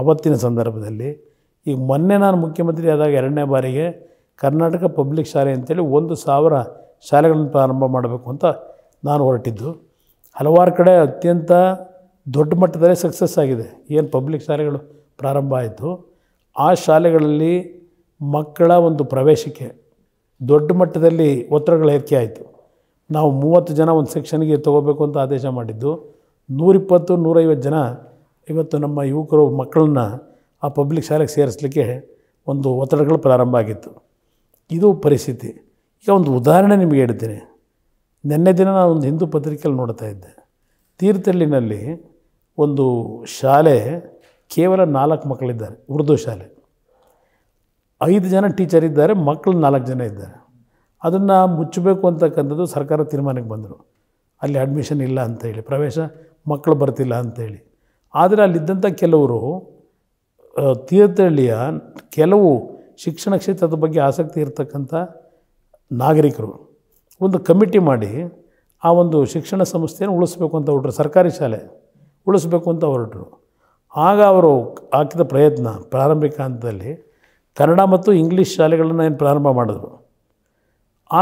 ಅವತ್ತಿನ ಸಂದರ್ಭದಲ್ಲಿ ಈಗ ಮೊನ್ನೆ ನಾನು ಮುಖ್ಯಮಂತ್ರಿ ಆದಾಗ ಎರಡನೇ ಬಾರಿಗೆ ಕರ್ನಾಟಕ ಪಬ್ಲಿಕ್ ಶಾಲೆ ಅಂತೇಳಿ ಒಂದು ಸಾವಿರ ಶಾಲೆಗಳನ್ನು ಪ್ರಾರಂಭ ಮಾಡಬೇಕು ಅಂತ ನಾನು ಹೊರಟಿದ್ದು ಹಲವಾರು ಕಡೆ ಅತ್ಯಂತ ದೊಡ್ಡ ಮಟ್ಟದಲ್ಲೇ ಸಕ್ಸಸ್ ಆಗಿದೆ ಏನು ಪಬ್ಲಿಕ್ ಶಾಲೆಗಳು ಪ್ರಾರಂಭ ಆಯಿತು ಆ ಶಾಲೆಗಳಲ್ಲಿ ಮಕ್ಕಳ ಒಂದು ಪ್ರವೇಶಕ್ಕೆ ದೊಡ್ಡ ಮಟ್ಟದಲ್ಲಿ ಒತ್ತಡಗಳ ಏರಿಕೆ ಆಯಿತು ನಾವು ಮೂವತ್ತು ಜನ ಒಂದು ಸೆಕ್ಷನ್ಗೆ ತೊಗೋಬೇಕು ಅಂತ ಆದೇಶ ಮಾಡಿದ್ದು ನೂರಿಪ್ಪತ್ತು ನೂರೈವತ್ತು ಜನ ಇವತ್ತು ನಮ್ಮ ಯುವಕರು ಮಕ್ಕಳನ್ನ ಆ ಪಬ್ಲಿಕ್ ಶಾಲೆಗೆ ಸೇರಿಸಲಿಕ್ಕೆ ಒಂದು ಒತ್ತಡಗಳು ಪ್ರಾರಂಭ ಆಗಿತ್ತು ಇದು ಪರಿಸ್ಥಿತಿ ಈಗ ಒಂದು ಉದಾಹರಣೆ ನಿಮಗೆ ಹೇಳ್ತೀನಿ ನಿನ್ನೆ ದಿನ ನಾನು ಒಂದು ಹಿಂದೂ ಪತ್ರಿಕೆಯಲ್ಲಿ ನೋಡ್ತಾ ಇದ್ದೆ ತೀರ್ಥಹಳ್ಳಿನಲ್ಲಿ ಒಂದು ಶಾಲೆ ಕೇವಲ ನಾಲ್ಕು ಮಕ್ಕಳಿದ್ದಾರೆ ಉರ್ದು ಶಾಲೆ ಐದು ಜನ ಟೀಚರ್ ಇದ್ದಾರೆ ಮಕ್ಕಳು ನಾಲ್ಕು ಜನ ಇದ್ದಾರೆ ಅದನ್ನು ಮುಚ್ಚಬೇಕು ಅಂತಕ್ಕಂಥದ್ದು ಸರ್ಕಾರ ತೀರ್ಮಾನಕ್ಕೆ ಬಂದರು ಅಲ್ಲಿ ಅಡ್ಮಿಷನ್ ಇಲ್ಲ ಅಂತ ಹೇಳಿ ಪ್ರವೇಶ ಮಕ್ಕಳು ಬರ್ತಿಲ್ಲ ಅಂತೇಳಿ ಆದರೆ ಅಲ್ಲಿದ್ದಂಥ ಕೆಲವರು ತೀರ್ಥಹಳ್ಳಿಯ ಕೆಲವು ಶಿಕ್ಷಣ ಕ್ಷೇತ್ರದ ಬಗ್ಗೆ ಆಸಕ್ತಿ ಇರತಕ್ಕಂಥ ನಾಗರಿಕರು ಒಂದು ಕಮಿಟಿ ಮಾಡಿ ಆ ಒಂದು ಶಿಕ್ಷಣ ಸಂಸ್ಥೆಯನ್ನು ಉಳಿಸ್ಬೇಕು ಅಂತ ಹೊರಟ್ರು ಸರ್ಕಾರಿ ಶಾಲೆ ಉಳಿಸ್ಬೇಕು ಅಂತ ಹೊರಟರು ಆಗ ಅವರು ಹಾಕಿದ ಪ್ರಯತ್ನ ಪ್ರಾರಂಭಿಕ ಹಂತದಲ್ಲಿ ಕನ್ನಡ ಮತ್ತು ಇಂಗ್ಲೀಷ್ ಶಾಲೆಗಳನ್ನು ಏನು ಪ್ರಾರಂಭ ಮಾಡಿದ್ರು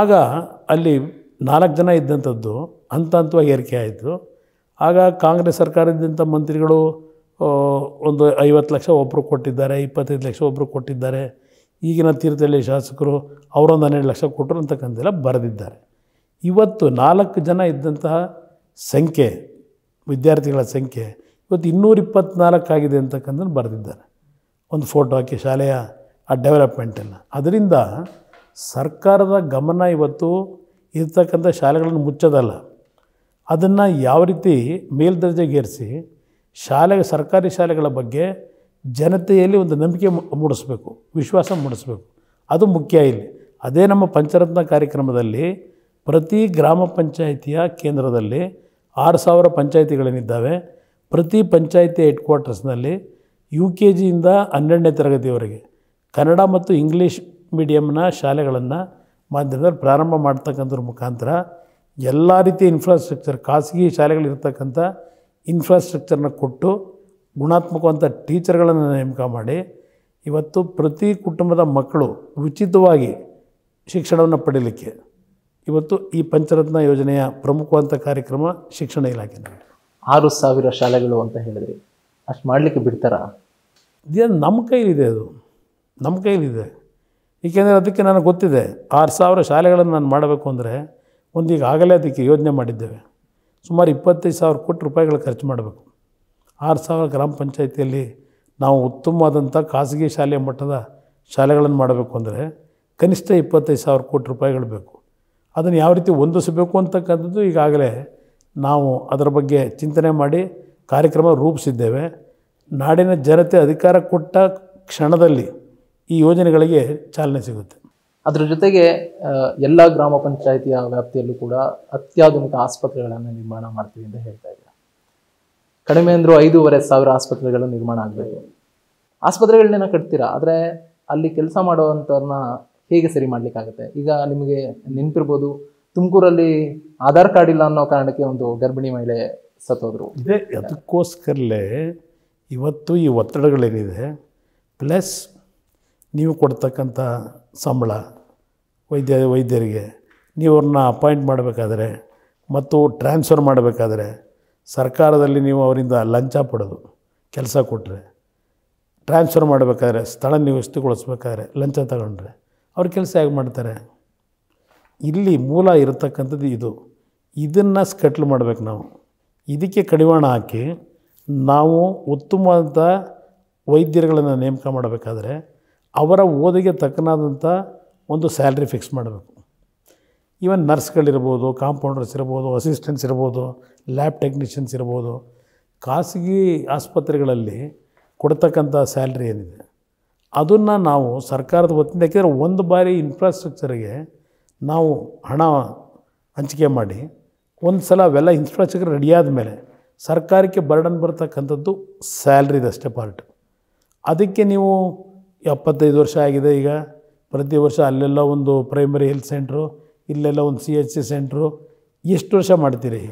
ಆಗ ಅಲ್ಲಿ ನಾಲ್ಕು ಜನ ಇದ್ದಂಥದ್ದು ಹಂತ ಹಂತವಾಗಿ ಏರಿಕೆ ಆಯಿತು ಆಗ ಕಾಂಗ್ರೆಸ್ ಸರ್ಕಾರದಿಂದ ಮಂತ್ರಿಗಳು ಒಂದು ಐವತ್ತು ಲಕ್ಷ ಒಬ್ಬರು ಕೊಟ್ಟಿದ್ದಾರೆ ಇಪ್ಪತ್ತೈದು ಲಕ್ಷ ಒಬ್ಬರು ಕೊಟ್ಟಿದ್ದಾರೆ ಈಗಿನ ತೀರ್ಥಹಳ್ಳಿ ಶಾಸಕರು ಅವರೊಂದು ಹನ್ನೆರಡು ಲಕ್ಷ ಕೊಟ್ಟರು ಅಂತಕ್ಕಂಥೆಲ್ಲ ಬರೆದಿದ್ದಾರೆ ಇವತ್ತು ನಾಲ್ಕು ಜನ ಇದ್ದಂತಹ ಸಂಖ್ಯೆ ವಿದ್ಯಾರ್ಥಿಗಳ ಸಂಖ್ಯೆ ಇವತ್ತು ಇನ್ನೂರಿಪ್ಪತ್ನಾಲ್ಕು ಆಗಿದೆ ಅಂತಕ್ಕಂಥದ್ದು ಬರೆದಿದ್ದಾರೆ ಒಂದು ಫೋಟೋ ಹಾಕಿ ಶಾಲೆಯ ಆ ಡೆವಲಪ್ಮೆಂಟನ್ನು ಅದರಿಂದ ಸರ್ಕಾರದ ಗಮನ ಇವತ್ತು ಇರ್ತಕ್ಕಂಥ ಶಾಲೆಗಳನ್ನು ಮುಚ್ಚೋದಲ್ಲ ಅದನ್ನು ಯಾವ ರೀತಿ ಮೇಲ್ದರ್ಜೆಗೇರಿಸಿ ಶಾಲೆ ಸರ್ಕಾರಿ ಶಾಲೆಗಳ ಬಗ್ಗೆ ಜನತೆಯಲ್ಲಿ ಒಂದು ನಂಬಿಕೆ ಮೂಡಿಸ್ಬೇಕು ವಿಶ್ವಾಸ ಮೂಡಿಸ್ಬೇಕು ಅದು ಮುಖ್ಯ ಇಲ್ಲಿ ಅದೇ ನಮ್ಮ ಪಂಚರತ್ನ ಕಾರ್ಯಕ್ರಮದಲ್ಲಿ ಪ್ರತಿ ಗ್ರಾಮ ಪಂಚಾಯಿತಿಯ ಕೇಂದ್ರದಲ್ಲಿ ಆರು ಸಾವಿರ ಪಂಚಾಯಿತಿಗಳೇನಿದ್ದಾವೆ ಪ್ರತಿ ಪಂಚಾಯಿತಿ ಹೆಡ್ ಕ್ವಾರ್ಟರ್ಸ್ನಲ್ಲಿ ಯು ಕೆ ಜಿಯಿಂದ ಹನ್ನೆರಡನೇ ತರಗತಿವರೆಗೆ ಕನ್ನಡ ಮತ್ತು ಇಂಗ್ಲೀಷ್ ಮೀಡಿಯಮ್ನ ಶಾಲೆಗಳನ್ನು ಮಾಧ್ಯಮದಲ್ಲಿ ಪ್ರಾರಂಭ ಮಾಡ್ತಕ್ಕಂಥದ್ರ ಮುಖಾಂತರ ಎಲ್ಲ ರೀತಿಯ ಇನ್ಫ್ರಾಸ್ಟ್ರಕ್ಚರ್ ಖಾಸಗಿ ಶಾಲೆಗಳಿರ್ತಕ್ಕಂಥ ಇನ್ಫ್ರಾಸ್ಟ್ರಕ್ಚರ್ನ ಕೊಟ್ಟು ಗುಣಾತ್ಮಕವಂಥ ಟೀಚರ್ಗಳನ್ನು ನೇಮಕ ಮಾಡಿ ಇವತ್ತು ಪ್ರತಿ ಕುಟುಂಬದ ಮಕ್ಕಳು ಉಚಿತವಾಗಿ ಶಿಕ್ಷಣವನ್ನು ಪಡೀಲಿಕ್ಕೆ ಇವತ್ತು ಈ ಪಂಚರತ್ನ ಯೋಜನೆಯ ಪ್ರಮುಖವಾದ ಕಾರ್ಯಕ್ರಮ ಶಿಕ್ಷಣ ಇಲಾಖೆ ಆರು ಸಾವಿರ ಶಾಲೆಗಳು ಅಂತ ಹೇಳಿದ್ರಿ ಅಷ್ಟು ಮಾಡಲಿಕ್ಕೆ ಬಿಡ್ತಾರಾ ಇದೇನು ನಮ್ಮ ಕೈಲಿದೆ ಅದು ನಮ್ಮ ಕೈಲಿದೆ ಏಕೆಂದರೆ ಅದಕ್ಕೆ ನನಗೆ ಗೊತ್ತಿದೆ ಆರು ಸಾವಿರ ಶಾಲೆಗಳನ್ನು ನಾನು ಮಾಡಬೇಕು ಅಂದರೆ ಆಗಲೇ ಅದಕ್ಕೆ ಯೋಜನೆ ಮಾಡಿದ್ದೇವೆ ಸುಮಾರು ಇಪ್ಪತ್ತೈದು ಸಾವಿರ ಕೋಟಿ ರೂಪಾಯಿಗಳು ಖರ್ಚು ಮಾಡಬೇಕು ಆರು ಸಾವಿರ ಗ್ರಾಮ ಪಂಚಾಯಿತಿಯಲ್ಲಿ ನಾವು ಉತ್ತಮವಾದಂಥ ಖಾಸಗಿ ಶಾಲೆಯ ಮಟ್ಟದ ಶಾಲೆಗಳನ್ನು ಮಾಡಬೇಕು ಅಂದರೆ ಕನಿಷ್ಠ ಇಪ್ಪತ್ತೈದು ಸಾವಿರ ಕೋಟಿ ರೂಪಾಯಿಗಳು ಬೇಕು ಅದನ್ನು ಯಾವ ರೀತಿ ಹೊಂದಿಸಬೇಕು ಅಂತಕ್ಕಂಥದ್ದು ಈಗಾಗಲೇ ನಾವು ಅದರ ಬಗ್ಗೆ ಚಿಂತನೆ ಮಾಡಿ ಕಾರ್ಯಕ್ರಮ ರೂಪಿಸಿದ್ದೇವೆ ನಾಡಿನ ಜನತೆ ಅಧಿಕಾರ ಕೊಟ್ಟ ಕ್ಷಣದಲ್ಲಿ ಈ ಯೋಜನೆಗಳಿಗೆ ಚಾಲನೆ ಸಿಗುತ್ತೆ ಅದರ ಜೊತೆಗೆ ಎಲ್ಲ ಗ್ರಾಮ ಪಂಚಾಯಿತಿಯ ವ್ಯಾಪ್ತಿಯಲ್ಲೂ ಕೂಡ ಅತ್ಯಾಧುನಿಕ ಆಸ್ಪತ್ರೆಗಳನ್ನು ನಿರ್ಮಾಣ ಮಾಡ್ತೀವಿ ಅಂತ ಹೇಳ್ತಾ ಇದ್ದೀವಿ ಕಡಿಮೆ ಅಂದರೂ ಐದೂವರೆ ಸಾವಿರ ಆಸ್ಪತ್ರೆಗಳು ನಿರ್ಮಾಣ ಆಗಬೇಕು ಆಸ್ಪತ್ರೆಗಳನ್ನೇನ ಕಟ್ತೀರಾ ಆದರೆ ಅಲ್ಲಿ ಕೆಲಸ ಮಾಡುವಂಥವ್ರನ್ನ ಹೇಗೆ ಸರಿ ಮಾಡಲಿಕ್ಕಾಗುತ್ತೆ ಈಗ ನಿಮಗೆ ನೆನಪಿರ್ಬೋದು ತುಮಕೂರಲ್ಲಿ ಆಧಾರ್ ಕಾರ್ಡ್ ಇಲ್ಲ ಅನ್ನೋ ಕಾರಣಕ್ಕೆ ಒಂದು ಗರ್ಭಿಣಿ ಮಹಿಳೆ ಸತ್ತೋದ್ರು ಇದೇ ಅದಕ್ಕೋಸ್ಕರಲ್ಲೇ ಇವತ್ತು ಈ ಒತ್ತಡಗಳೇನಿದೆ ಪ್ಲಸ್ ನೀವು ಕೊಡ್ತಕ್ಕಂಥ ಸಂಬಳ ವೈದ್ಯ ವೈದ್ಯರಿಗೆ ನೀವು ಅವ್ರನ್ನ ಅಪಾಯಿಂಟ್ ಮಾಡಬೇಕಾದ್ರೆ ಮತ್ತು ಟ್ರಾನ್ಸ್ಫರ್ ಮಾಡಬೇಕಾದ್ರೆ ಸರ್ಕಾರದಲ್ಲಿ ನೀವು ಅವರಿಂದ ಲಂಚ ಪಡೋದು ಕೆಲಸ ಕೊಟ್ಟರೆ ಟ್ರಾನ್ಸ್ಫರ್ ಮಾಡಬೇಕಾದ್ರೆ ಸ್ಥಳ ನಿವೃತ್ತಿಗೊಳಿಸ್ಬೇಕಾದ್ರೆ ಲಂಚ ತಗೊಂಡ್ರೆ ಅವ್ರ ಕೆಲಸ ಹೇಗೆ ಮಾಡ್ತಾರೆ ಇಲ್ಲಿ ಮೂಲ ಇರತಕ್ಕಂಥದ್ದು ಇದು ಇದನ್ನು ಸ್ಕಟ್ಲ್ ಮಾಡಬೇಕು ನಾವು ಇದಕ್ಕೆ ಕಡಿವಾಣ ಹಾಕಿ ನಾವು ಉತ್ತಮವಾದಂಥ ವೈದ್ಯರುಗಳನ್ನು ನೇಮಕ ಮಾಡಬೇಕಾದ್ರೆ ಅವರ ಓದಿಗೆ ತಕ್ಕನಾದಂಥ ಒಂದು ಸ್ಯಾಲ್ರಿ ಫಿಕ್ಸ್ ಮಾಡಬೇಕು ಈವನ್ ನರ್ಸ್ಗಳಿರ್ಬೋದು ಕಾಂಪೌಂಡರ್ಸ್ ಇರ್ಬೋದು ಅಸಿಸ್ಟೆಂಟ್ಸ್ ಇರ್ಬೋದು ಲ್ಯಾಬ್ ಟೆಕ್ನಿಷಿಯನ್ಸ್ ಇರ್ಬೋದು ಖಾಸಗಿ ಆಸ್ಪತ್ರೆಗಳಲ್ಲಿ ಕೊಡ್ತಕ್ಕಂಥ ಸ್ಯಾಲ್ರಿ ಏನಿದೆ ಅದನ್ನು ನಾವು ಸರ್ಕಾರದ ವತಿಯಿಂದ ಯಾಕೆಂದರೆ ಒಂದು ಬಾರಿ ಇನ್ಫ್ರಾಸ್ಟ್ರಕ್ಚರ್ಗೆ ನಾವು ಹಣ ಹಂಚಿಕೆ ಮಾಡಿ ಒಂದು ಸಲ ಅವೆಲ್ಲ ಇನ್ಫ್ರಾಸ್ಟ್ರಕ್ಚರ್ ರೆಡಿಯಾದ ಮೇಲೆ ಸರ್ಕಾರಕ್ಕೆ ಬರ್ಡನ್ ಬರ್ತಕ್ಕಂಥದ್ದು ಅಷ್ಟೇ ಪಾರ್ಟ್ ಅದಕ್ಕೆ ನೀವು ಎಪ್ಪತ್ತೈದು ವರ್ಷ ಆಗಿದೆ ಈಗ ಪ್ರತಿ ವರ್ಷ ಅಲ್ಲೆಲ್ಲ ಒಂದು ಪ್ರೈಮರಿ ಹೆಲ್ತ್ ಸೆಂಟ್ರು ಇಲ್ಲೆಲ್ಲ ಒಂದು ಸಿ ಎಚ್ ಸಿ ಸೆಂಟ್ರು ಎಷ್ಟು ವರ್ಷ ಮಾಡ್ತೀರಿ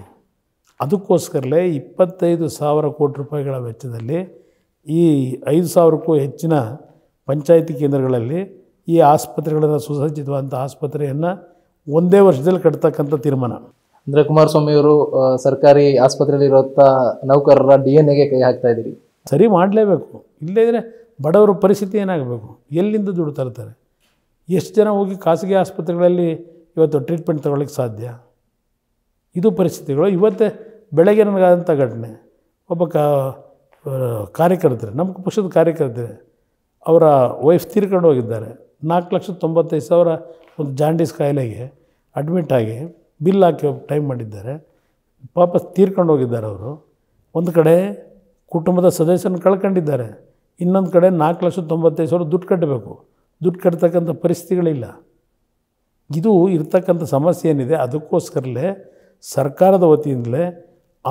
ಅದಕ್ಕೋಸ್ಕರಲೇ ಇಪ್ಪತ್ತೈದು ಸಾವಿರ ಕೋಟಿ ರೂಪಾಯಿಗಳ ವೆಚ್ಚದಲ್ಲಿ ಈ ಐದು ಸಾವಿರಕ್ಕೂ ಹೆಚ್ಚಿನ ಪಂಚಾಯಿತಿ ಕೇಂದ್ರಗಳಲ್ಲಿ ಈ ಆಸ್ಪತ್ರೆಗಳನ್ನು ಸುಸಜ್ಜಿತವಾದಂಥ ಆಸ್ಪತ್ರೆಯನ್ನು ಒಂದೇ ವರ್ಷದಲ್ಲಿ ಕಟ್ತಕ್ಕಂಥ ತೀರ್ಮಾನ ಅಂದರೆ ಅವರು ಸರ್ಕಾರಿ ಆಸ್ಪತ್ರೆಯಲ್ಲಿರುವಂಥ ನೌಕರರ ಡಿ ಎನ್ ಎಗೆ ಕೈ ಹಾಕ್ತಾ ಇದ್ದೀರಿ ಸರಿ ಮಾಡಲೇಬೇಕು ಇಲ್ಲದೇ ಇದ್ದರೆ ಬಡವರ ಪರಿಸ್ಥಿತಿ ಏನಾಗಬೇಕು ಎಲ್ಲಿಂದ ದುಡ್ಡು ತರ್ತಾರೆ ಎಷ್ಟು ಜನ ಹೋಗಿ ಖಾಸಗಿ ಆಸ್ಪತ್ರೆಗಳಲ್ಲಿ ಇವತ್ತು ಟ್ರೀಟ್ಮೆಂಟ್ ತೊಗೊಳಕ್ಕೆ ಸಾಧ್ಯ ಇದು ಪರಿಸ್ಥಿತಿಗಳು ಇವತ್ತೇ ಬೆಳಗ್ಗೆ ನನಗಾದಂಥ ಘಟನೆ ಒಬ್ಬ ಕ ಕಾರ್ಯಕರ್ತರು ನಮ್ಮ ಪಕ್ಷದ ಕಾರ್ಯಕರ್ತರೆ ಅವರ ವೈಫ್ ತೀರ್ಕೊಂಡು ಹೋಗಿದ್ದಾರೆ ನಾಲ್ಕು ಲಕ್ಷದ ತೊಂಬತ್ತೈದು ಸಾವಿರ ಒಂದು ಜಾಂಡೀಸ್ ಕಾಯಿಲೆಗೆ ಅಡ್ಮಿಟ್ ಆಗಿ ಬಿಲ್ ಹಾಕಿ ಟೈಮ್ ಮಾಡಿದ್ದಾರೆ ಪಾಪ ತೀರ್ಕೊಂಡು ಹೋಗಿದ್ದಾರೆ ಅವರು ಒಂದು ಕಡೆ ಕುಟುಂಬದ ಸದಸ್ಯನ ಕಳ್ಕೊಂಡಿದ್ದಾರೆ ಇನ್ನೊಂದು ಕಡೆ ನಾಲ್ಕು ಲಕ್ಷದ ತೊಂಬತ್ತೈದು ಸಾವಿರ ದುಡ್ಡು ಕಟ್ಟಬೇಕು ದುಡ್ಡು ಕಟ್ತಕ್ಕಂಥ ಪರಿಸ್ಥಿತಿಗಳಿಲ್ಲ ಇದು ಇರ್ತಕ್ಕಂಥ ಸಮಸ್ಯೆ ಏನಿದೆ ಅದಕ್ಕೋಸ್ಕರಲೇ ಸರ್ಕಾರದ ವತಿಯಿಂದಲೇ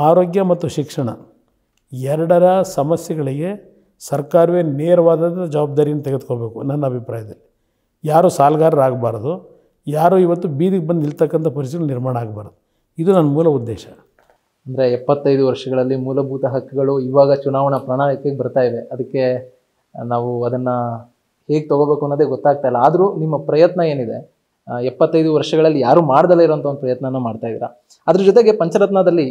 ಆರೋಗ್ಯ ಮತ್ತು ಶಿಕ್ಷಣ ಎರಡರ ಸಮಸ್ಯೆಗಳಿಗೆ ಸರ್ಕಾರವೇ ನೇರವಾದ ಜವಾಬ್ದಾರಿಯನ್ನು ತೆಗೆದುಕೋಬೇಕು ನನ್ನ ಅಭಿಪ್ರಾಯದಲ್ಲಿ ಯಾರೂ ಸಾಲಗಾರರಾಗಬಾರ್ದು ಯಾರೂ ಇವತ್ತು ಬೀದಿಗೆ ಬಂದು ನಿಲ್ತಕ್ಕಂಥ ಪರಿಸ್ಥಿತಿ ನಿರ್ಮಾಣ ಆಗಬಾರ್ದು ಇದು ನನ್ನ ಮೂಲ ಉದ್ದೇಶ ಅಂದರೆ ಎಪ್ಪತ್ತೈದು ವರ್ಷಗಳಲ್ಲಿ ಮೂಲಭೂತ ಹಕ್ಕುಗಳು ಇವಾಗ ಚುನಾವಣಾ ಪ್ರಣಾಳಿಕೆಗೆ ಬರ್ತಾ ಇದೆ ಅದಕ್ಕೆ ನಾವು ಅದನ್ನು ಹೇಗೆ ತೊಗೋಬೇಕು ಅನ್ನೋದೇ ಗೊತ್ತಾಗ್ತಾ ಇಲ್ಲ ಆದರೂ ನಿಮ್ಮ ಪ್ರಯತ್ನ ಏನಿದೆ ಎಪ್ಪತ್ತೈದು ವರ್ಷಗಳಲ್ಲಿ ಯಾರು ಮಾಡದಲ್ಲೇ ಇರೋಂಥ ಒಂದು ಪ್ರಯತ್ನ ಮಾಡ್ತಾ ಇದ್ದೀರಾ ಅದ್ರ ಜೊತೆಗೆ ಪಂಚರತ್ನದಲ್ಲಿ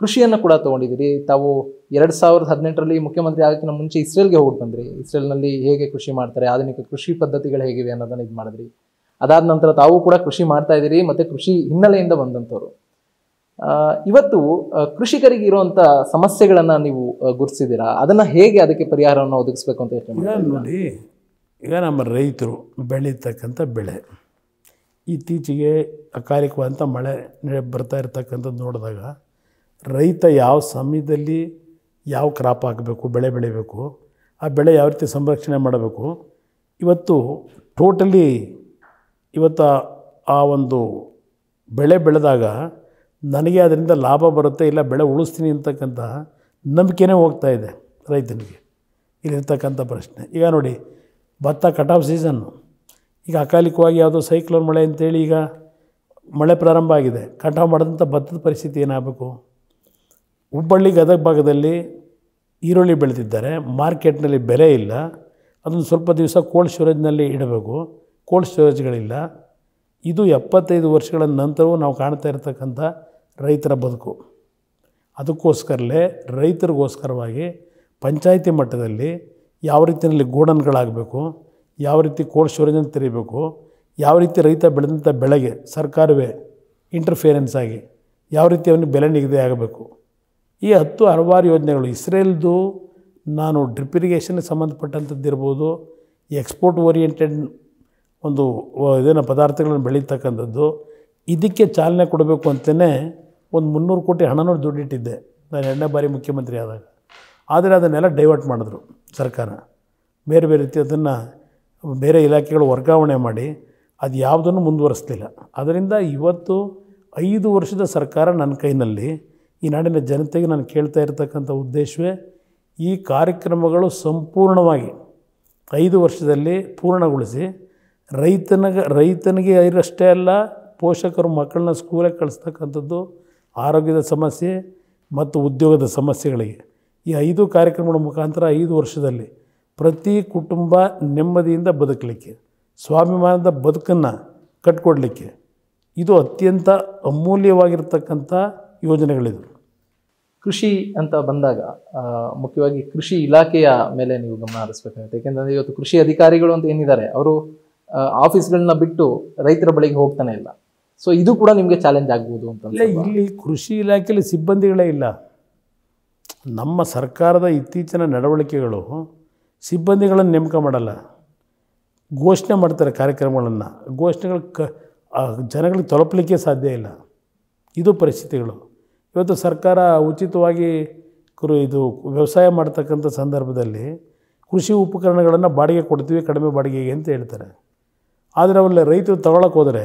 ಕೃಷಿಯನ್ನು ಕೂಡ ತಗೊಂಡಿದ್ದೀರಿ ತಾವು ಎರಡು ಸಾವಿರದ ಹದಿನೆಂಟರಲ್ಲಿ ಮುಖ್ಯಮಂತ್ರಿ ಆಗೋಕ್ಕಿಂತ ಮುಂಚೆ ಇಸ್ರೇಲ್ಗೆ ಹೋಗಿ ಬಂದ್ರಿ ಇಸ್ರೇಲ್ನಲ್ಲಿ ಹೇಗೆ ಕೃಷಿ ಮಾಡ್ತಾರೆ ಆಧುನಿಕ ಕೃಷಿ ಪದ್ಧತಿಗಳು ಹೇಗಿವೆ ಅನ್ನೋದನ್ನ ಇದು ಮಾಡಿದ್ರಿ ಅದಾದ ನಂತರ ತಾವು ಕೂಡ ಕೃಷಿ ಮಾಡ್ತಾ ಇದ್ದೀರಿ ಮತ್ತು ಕೃಷಿ ಹಿನ್ನೆಲೆಯಿಂದ ಬಂದಂಥವ್ರು ಇವತ್ತು ಕೃಷಿಕರಿಗೆ ಇರುವಂತ ಸಮಸ್ಯೆಗಳನ್ನು ನೀವು ಗುರುತಿಸಿದ್ದೀರಾ ಅದನ್ನು ಹೇಗೆ ಅದಕ್ಕೆ ಪರಿಹಾರವನ್ನು ಒದಗಿಸ್ಬೇಕು ಅಂತ ಹೇಳ್ತೀನಿ ನೋಡಿ ಈಗ ನಮ್ಮ ರೈತರು ಬೆಳೀತಕ್ಕಂಥ ಬೆಳೆ ಇತ್ತೀಚೆಗೆ ಅಕಾಲಿಕವಾದಂಥ ಮಳೆ ಬರ್ತಾ ಇರ್ತಕ್ಕಂಥದ್ದು ನೋಡಿದಾಗ ರೈತ ಯಾವ ಸಮಯದಲ್ಲಿ ಯಾವ ಕ್ರಾಪ್ ಹಾಕಬೇಕು ಬೆಳೆ ಬೆಳೀಬೇಕು ಆ ಬೆಳೆ ಯಾವ ರೀತಿ ಸಂರಕ್ಷಣೆ ಮಾಡಬೇಕು ಇವತ್ತು ಟೋಟಲಿ ಇವತ್ತು ಆ ಒಂದು ಬೆಳೆ ಬೆಳೆದಾಗ ನನಗೆ ಅದರಿಂದ ಲಾಭ ಬರುತ್ತೆ ಇಲ್ಲ ಬೆಳೆ ಉಳಿಸ್ತೀನಿ ಅಂತಕ್ಕಂಥ ನಂಬಿಕೆನೇ ಹೋಗ್ತಾ ಇದೆ ರೈತನಿಗೆ ಇಲ್ಲಿರ್ತಕ್ಕಂಥ ಪ್ರಶ್ನೆ ಈಗ ನೋಡಿ ಭತ್ತ ಕಟಾಫ್ ಸೀಸನ್ನು ಈಗ ಅಕಾಲಿಕವಾಗಿ ಯಾವುದೋ ಸೈಕ್ಲೋನ್ ಮಳೆ ಅಂತೇಳಿ ಈಗ ಮಳೆ ಪ್ರಾರಂಭ ಆಗಿದೆ ಕಟಾವು ಮಾಡಿದಂಥ ಭತ್ತದ ಪರಿಸ್ಥಿತಿ ಏನಾಗಬೇಕು ಹುಬ್ಬಳ್ಳಿ ಗದಗ ಭಾಗದಲ್ಲಿ ಈರುಳ್ಳಿ ಬೆಳೆದಿದ್ದಾರೆ ಮಾರ್ಕೆಟ್ನಲ್ಲಿ ಬೆಲೆ ಇಲ್ಲ ಅದನ್ನು ಸ್ವಲ್ಪ ದಿವಸ ಕೋಲ್ಡ್ ಸ್ಟೋರೇಜ್ನಲ್ಲಿ ಇಡಬೇಕು ಕೋಲ್ಡ್ ಸ್ಟೋರೇಜ್ಗಳಿಲ್ಲ ಇದು ಎಪ್ಪತ್ತೈದು ವರ್ಷಗಳ ನಂತರವೂ ನಾವು ಕಾಣ್ತಾ ಇರತಕ್ಕಂಥ ರೈತರ ಬದುಕು ಅದಕ್ಕೋಸ್ಕರಲ್ಲೇ ರೈತರಿಗೋಸ್ಕರವಾಗಿ ಪಂಚಾಯಿತಿ ಮಟ್ಟದಲ್ಲಿ ಯಾವ ರೀತಿಯಲ್ಲಿ ಗೋಡನ್ಗಳಾಗಬೇಕು ಯಾವ ರೀತಿ ಸ್ಟೋರೇಜ್ ಸ್ಟೋರೇಜನ್ನು ತೆರೀಬೇಕು ಯಾವ ರೀತಿ ರೈತ ಬೆಳೆದಂಥ ಬೆಳೆಗೆ ಸರ್ಕಾರವೇ ಇಂಟರ್ಫಿಯರೆನ್ಸ್ ಆಗಿ ಯಾವ ರೀತಿ ಅವನಿಗೆ ಬೆಲೆ ನಿಗದಿ ಆಗಬೇಕು ಈ ಹತ್ತು ಹಲವಾರು ಯೋಜನೆಗಳು ಇಸ್ರೇಲ್ದು ನಾನು ಡ್ರಿಪ್ ಇರಿಗೇಷನ್ಗೆ ಸಂಬಂಧಪಟ್ಟಂಥದ್ದು ಇರ್ಬೋದು ಎಕ್ಸ್ಪೋರ್ಟ್ ಓರಿಯೆಂಟೆಡ್ ಒಂದು ಇದೇನೋ ಪದಾರ್ಥಗಳನ್ನು ಬೆಳೀತಕ್ಕಂಥದ್ದು ಇದಕ್ಕೆ ಚಾಲನೆ ಕೊಡಬೇಕು ಅಂತಲೇ ಒಂದು ಮುನ್ನೂರು ಕೋಟಿ ಹಣನೂ ದುಡ್ಡಿಟ್ಟಿದ್ದೆ ನಾನು ಎರಡನೇ ಬಾರಿ ಮುಖ್ಯಮಂತ್ರಿ ಆದಾಗ ಆದರೆ ಅದನ್ನೆಲ್ಲ ಡೈವರ್ಟ್ ಮಾಡಿದ್ರು ಸರ್ಕಾರ ಬೇರೆ ಬೇರೆ ರೀತಿ ಅದನ್ನು ಬೇರೆ ಇಲಾಖೆಗಳು ವರ್ಗಾವಣೆ ಮಾಡಿ ಅದು ಯಾವುದನ್ನು ಮುಂದುವರಿಸ್ಲಿಲ್ಲ ಅದರಿಂದ ಇವತ್ತು ಐದು ವರ್ಷದ ಸರ್ಕಾರ ನನ್ನ ಕೈನಲ್ಲಿ ಈ ನಾಡಿನ ಜನತೆಗೆ ನಾನು ಕೇಳ್ತಾ ಇರತಕ್ಕಂಥ ಉದ್ದೇಶವೇ ಈ ಕಾರ್ಯಕ್ರಮಗಳು ಸಂಪೂರ್ಣವಾಗಿ ಐದು ವರ್ಷದಲ್ಲಿ ಪೂರ್ಣಗೊಳಿಸಿ ರೈತನಿಗೆ ರೈತನಿಗೆ ಇರಷ್ಟೇ ಅಲ್ಲ ಪೋಷಕರು ಮಕ್ಕಳನ್ನ ಸ್ಕೂಲಿಗೆ ಕಳಿಸ್ತಕ್ಕಂಥದ್ದು ಆರೋಗ್ಯದ ಸಮಸ್ಯೆ ಮತ್ತು ಉದ್ಯೋಗದ ಸಮಸ್ಯೆಗಳಿಗೆ ಈ ಐದು ಕಾರ್ಯಕ್ರಮಗಳ ಮುಖಾಂತರ ಐದು ವರ್ಷದಲ್ಲಿ ಪ್ರತಿ ಕುಟುಂಬ ನೆಮ್ಮದಿಯಿಂದ ಬದುಕಲಿಕ್ಕೆ ಸ್ವಾಭಿಮಾನದ ಬದುಕನ್ನು ಕಟ್ಕೊಡಲಿಕ್ಕೆ ಇದು ಅತ್ಯಂತ ಅಮೂಲ್ಯವಾಗಿರ್ತಕ್ಕಂಥ ಯೋಜನೆಗಳಿದು ಕೃಷಿ ಅಂತ ಬಂದಾಗ ಮುಖ್ಯವಾಗಿ ಕೃಷಿ ಇಲಾಖೆಯ ಮೇಲೆ ನೀವು ಗಮನ ಹರಿಸ್ಬೇಕಾಗುತ್ತೆ ಏಕೆಂದರೆ ಇವತ್ತು ಕೃಷಿ ಅಧಿಕಾರಿಗಳು ಅಂತ ಏನಿದ್ದಾರೆ ಅವರು ಆಫೀಸ್ಗಳನ್ನ ಬಿಟ್ಟು ರೈತರ ಬಳಿಗೆ ಹೋಗ್ತಾನೆ ಇಲ್ಲ ಸೊ ಇದು ಕೂಡ ನಿಮಗೆ ಚಾಲೆಂಜ್ ಆಗ್ಬೋದು ಅಂತ ಇಲ್ಲಿ ಕೃಷಿ ಇಲಾಖೆಯಲ್ಲಿ ಸಿಬ್ಬಂದಿಗಳೇ ಇಲ್ಲ ನಮ್ಮ ಸರ್ಕಾರದ ಇತ್ತೀಚಿನ ನಡವಳಿಕೆಗಳು ಸಿಬ್ಬಂದಿಗಳನ್ನು ನೇಮಕ ಮಾಡಲ್ಲ ಘೋಷಣೆ ಮಾಡ್ತಾರೆ ಕಾರ್ಯಕ್ರಮಗಳನ್ನು ಘೋಷಣೆಗಳು ಕ ಜನಗಳಿಗೆ ತಲುಪಲಿಕ್ಕೆ ಸಾಧ್ಯ ಇಲ್ಲ ಇದು ಪರಿಸ್ಥಿತಿಗಳು ಇವತ್ತು ಸರ್ಕಾರ ಉಚಿತವಾಗಿ ಕೃ ಇದು ವ್ಯವಸಾಯ ಮಾಡ್ತಕ್ಕಂಥ ಸಂದರ್ಭದಲ್ಲಿ ಕೃಷಿ ಉಪಕರಣಗಳನ್ನು ಬಾಡಿಗೆ ಕೊಡ್ತೀವಿ ಕಡಿಮೆ ಬಾಡಿಗೆಗೆ ಅಂತ ಹೇಳ್ತಾರೆ ಆದರೆ ಅವಲ್ಲಿ ರೈತರು ತಗೊಳಕ್ಕೆ ಹೋದರೆ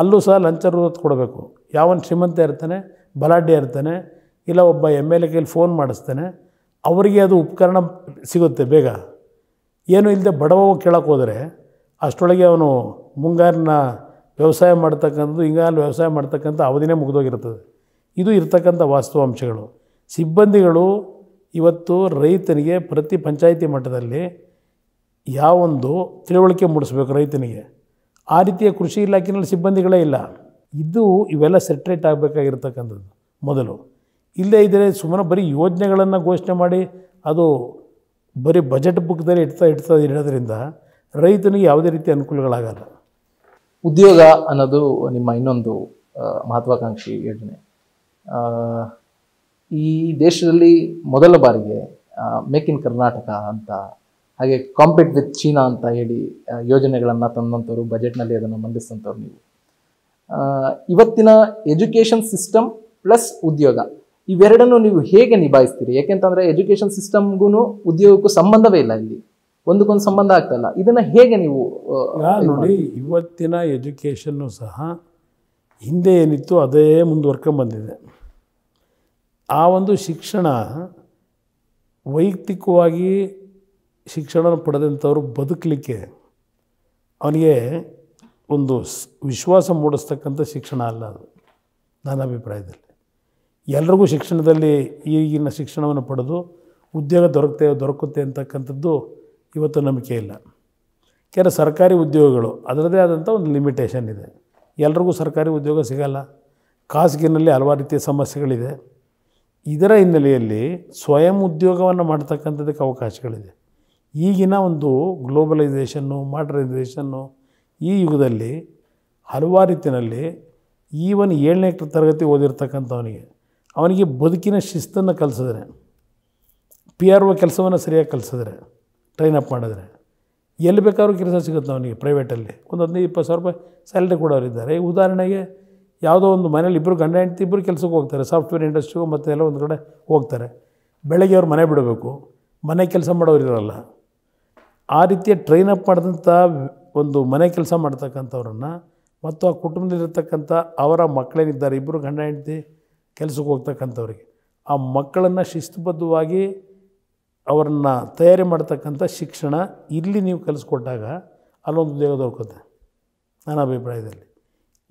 ಅಲ್ಲೂ ಸಹ ಲಂಚ ರೂತ್ ಕೊಡಬೇಕು ಯಾವ ಶ್ರೀಮಂತ ಇರ್ತಾನೆ ಬಲಾಢ್ಯ ಇರ್ತಾನೆ ಇಲ್ಲ ಒಬ್ಬ ಎಮ್ ಎಲ್ ಎ ಕೈಲಿ ಫೋನ್ ಮಾಡಿಸ್ತಾನೆ ಅವರಿಗೆ ಅದು ಉಪಕರಣ ಸಿಗುತ್ತೆ ಬೇಗ ಏನು ಇಲ್ಲದೆ ಬಡವ ಕೇಳಕ್ಕೆ ಹೋದರೆ ಅಷ್ಟರೊಳಗೆ ಅವನು ಮುಂಗಾರಿನ ವ್ಯವಸಾಯ ಮಾಡ್ತಕ್ಕಂಥದ್ದು ಹಿಂಗಾರು ವ್ಯವಸಾಯ ಮಾಡ್ತಕ್ಕಂಥ ಅವಧಿನೇ ಮುಗಿದೋಗಿರ್ತದೆ ಇದು ಇರ್ತಕ್ಕಂಥ ವಾಸ್ತವಾಂಶಗಳು ಸಿಬ್ಬಂದಿಗಳು ಇವತ್ತು ರೈತನಿಗೆ ಪ್ರತಿ ಪಂಚಾಯಿತಿ ಮಟ್ಟದಲ್ಲಿ ಯಾವೊಂದು ತಿಳುವಳಿಕೆ ಮೂಡಿಸ್ಬೇಕು ರೈತನಿಗೆ ಆ ರೀತಿಯ ಕೃಷಿ ಇಲಾಖೆಯಲ್ಲಿ ಸಿಬ್ಬಂದಿಗಳೇ ಇಲ್ಲ ಇದು ಇವೆಲ್ಲ ಸೆಟ್ರೇಟ್ ಆಗಬೇಕಾಗಿರ್ತಕ್ಕಂಥದ್ದು ಮೊದಲು ಇಲ್ಲೇ ಇದ್ದರೆ ಸುಮ್ಮನೆ ಬರೀ ಯೋಜನೆಗಳನ್ನು ಘೋಷಣೆ ಮಾಡಿ ಅದು ಬರೀ ಬಜೆಟ್ ಬುಕ್ದಲ್ಲಿ ಇಡ್ತಾ ಇಡ್ತಾ ಇರೋದ್ರಿಂದ ರೈತನಿಗೆ ಯಾವುದೇ ರೀತಿ ಅನುಕೂಲಗಳಾಗಲ್ಲ ಉದ್ಯೋಗ ಅನ್ನೋದು ನಿಮ್ಮ ಇನ್ನೊಂದು ಮಹತ್ವಾಕಾಂಕ್ಷಿ ಯೋಜನೆ ಈ ದೇಶದಲ್ಲಿ ಮೊದಲ ಬಾರಿಗೆ ಮೇಕ್ ಇನ್ ಕರ್ನಾಟಕ ಅಂತ ಹಾಗೆ ಕಾಂಪಿಟ್ ವಿತ್ ಚೀನಾ ಅಂತ ಹೇಳಿ ಯೋಜನೆಗಳನ್ನು ತಂದಂಥವ್ರು ಬಜೆಟ್ನಲ್ಲಿ ಅದನ್ನು ಮಂಡಿಸಿದಂಥವ್ರು ನೀವು ಇವತ್ತಿನ ಎಜುಕೇಷನ್ ಸಿಸ್ಟಮ್ ಪ್ಲಸ್ ಉದ್ಯೋಗ ಇವೆರಡನ್ನು ನೀವು ಹೇಗೆ ನಿಭಾಯಿಸ್ತೀರಿ ಯಾಕೆಂತಂದರೆ ಎಜುಕೇಷನ್ ಸಿಸ್ಟಮ್ಗೂ ಉದ್ಯೋಗಕ್ಕೂ ಸಂಬಂಧವೇ ಇಲ್ಲ ಇಲ್ಲಿ ಒಂದಕ್ಕೊಂದು ಸಂಬಂಧ ಆಗ್ತಲ್ಲ ಇದನ್ನು ಹೇಗೆ ನೀವು ನೋಡಿ ಇವತ್ತಿನ ಎಜುಕೇಷನ್ನು ಸಹ ಹಿಂದೆ ಏನಿತ್ತು ಅದೇ ಮುಂದುವರ್ಕೊಂಬಂದಿದೆ ಆ ಒಂದು ಶಿಕ್ಷಣ ವೈಯಕ್ತಿಕವಾಗಿ ಶಿಕ್ಷಣ ಪಡೆದಂಥವ್ರು ಬದುಕಲಿಕ್ಕೆ ಅವನಿಗೆ ಒಂದು ವಿಶ್ವಾಸ ಮೂಡಿಸ್ತಕ್ಕಂಥ ಶಿಕ್ಷಣ ಅಲ್ಲ ಅದು ನನ್ನ ಅಭಿಪ್ರಾಯದಲ್ಲಿ ಎಲ್ರಿಗೂ ಶಿಕ್ಷಣದಲ್ಲಿ ಈಗಿನ ಶಿಕ್ಷಣವನ್ನು ಪಡೆದು ಉದ್ಯೋಗ ದೊರಕುತ್ತೆ ದೊರಕುತ್ತೆ ಅಂತಕ್ಕಂಥದ್ದು ಇವತ್ತು ನಂಬಿಕೆ ಇಲ್ಲ ಕೆಲ ಸರ್ಕಾರಿ ಉದ್ಯೋಗಗಳು ಅದರದೇ ಆದಂಥ ಒಂದು ಲಿಮಿಟೇಷನ್ ಇದೆ ಎಲ್ರಿಗೂ ಸರ್ಕಾರಿ ಉದ್ಯೋಗ ಸಿಗಲ್ಲ ಖಾಸಗಿನಲ್ಲಿ ಹಲವಾರು ರೀತಿಯ ಸಮಸ್ಯೆಗಳಿದೆ ಇದರ ಹಿನ್ನೆಲೆಯಲ್ಲಿ ಸ್ವಯಂ ಉದ್ಯೋಗವನ್ನು ಮಾಡ್ತಕ್ಕಂಥದ್ದಕ್ಕೆ ಅವಕಾಶಗಳಿದೆ ಈಗಿನ ಒಂದು ಗ್ಲೋಬಲೈಸೇಷನ್ನು ಮಾಡ್ರನೈಸೇಷನ್ನು ಈ ಯುಗದಲ್ಲಿ ಹಲವಾರು ರೀತಿಯಲ್ಲಿ ಈವನ್ ಏಳನೇ ತರಗತಿ ಓದಿರ್ತಕ್ಕಂಥವನಿಗೆ ಅವನಿಗೆ ಬದುಕಿನ ಶಿಸ್ತನ್ನು ಕಲಿಸಿದ್ರೆ ಪಿ ಆರ್ ಒ ಕೆಲಸವನ್ನು ಸರಿಯಾಗಿ ಕಲಿಸಿದ್ರೆ ಟ್ರೈನ್ ಅಪ್ ಮಾಡಿದ್ರೆ ಎಲ್ಲಿ ಬೇಕಾದ್ರೂ ಕೆಲಸ ಸಿಗುತ್ತೆ ಅವನಿಗೆ ಪ್ರೈವೇಟಲ್ಲಿ ಒಂದು ಹದಿನೈದು ಇಪ್ಪತ್ತು ಸಾವಿರ ರೂಪಾಯಿ ಸ್ಯಾಲ್ರಿ ಕೊಡೋರಿದ್ದಾರೆ ಉದಾಹರಣೆಗೆ ಯಾವುದೋ ಒಂದು ಮನೇಲಿ ಇಬ್ಬರು ಗಂಡ ಹೆಂಡತಿ ಇಬ್ಬರು ಕೆಲಸಕ್ಕೆ ಹೋಗ್ತಾರೆ ಸಾಫ್ಟ್ವೇರ್ ಇಂಡಸ್ಟ್ರಿಗೂ ಮತ್ತು ಎಲ್ಲ ಒಂದು ಕಡೆ ಹೋಗ್ತಾರೆ ಬೆಳಗ್ಗೆ ಅವ್ರು ಮನೆ ಬಿಡಬೇಕು ಮನೆ ಕೆಲಸ ಮಾಡೋರು ಇರಲ್ಲ ಆ ರೀತಿಯ ಟ್ರೈನ್ ಅಪ್ ಮಾಡಿದಂಥ ಒಂದು ಮನೆ ಕೆಲಸ ಮಾಡ್ತಕ್ಕಂಥವ್ರನ್ನ ಮತ್ತು ಆ ಕುಟುಂಬದಲ್ಲಿರ್ತಕ್ಕಂಥ ಅವರ ಮಕ್ಕಳೇನಿದ್ದಾರೆ ಇಬ್ಬರು ಗಂಡ ಹೆಂಡತಿ ಕೆಲಸಕ್ಕೆ ಹೋಗ್ತಕ್ಕಂಥವ್ರಿಗೆ ಆ ಮಕ್ಕಳನ್ನು ಶಿಸ್ತುಬದ್ಧವಾಗಿ ಅವರನ್ನು ತಯಾರಿ ಮಾಡ್ತಕ್ಕಂಥ ಶಿಕ್ಷಣ ಇಲ್ಲಿ ನೀವು ಕಲಿಸ್ಕೊಟ್ಟಾಗ ಅಲ್ಲೊಂದು ಉದ್ಯೋಗ ದೊರಕುತ್ತೆ ನನ್ನ ಅಭಿಪ್ರಾಯದಲ್ಲಿ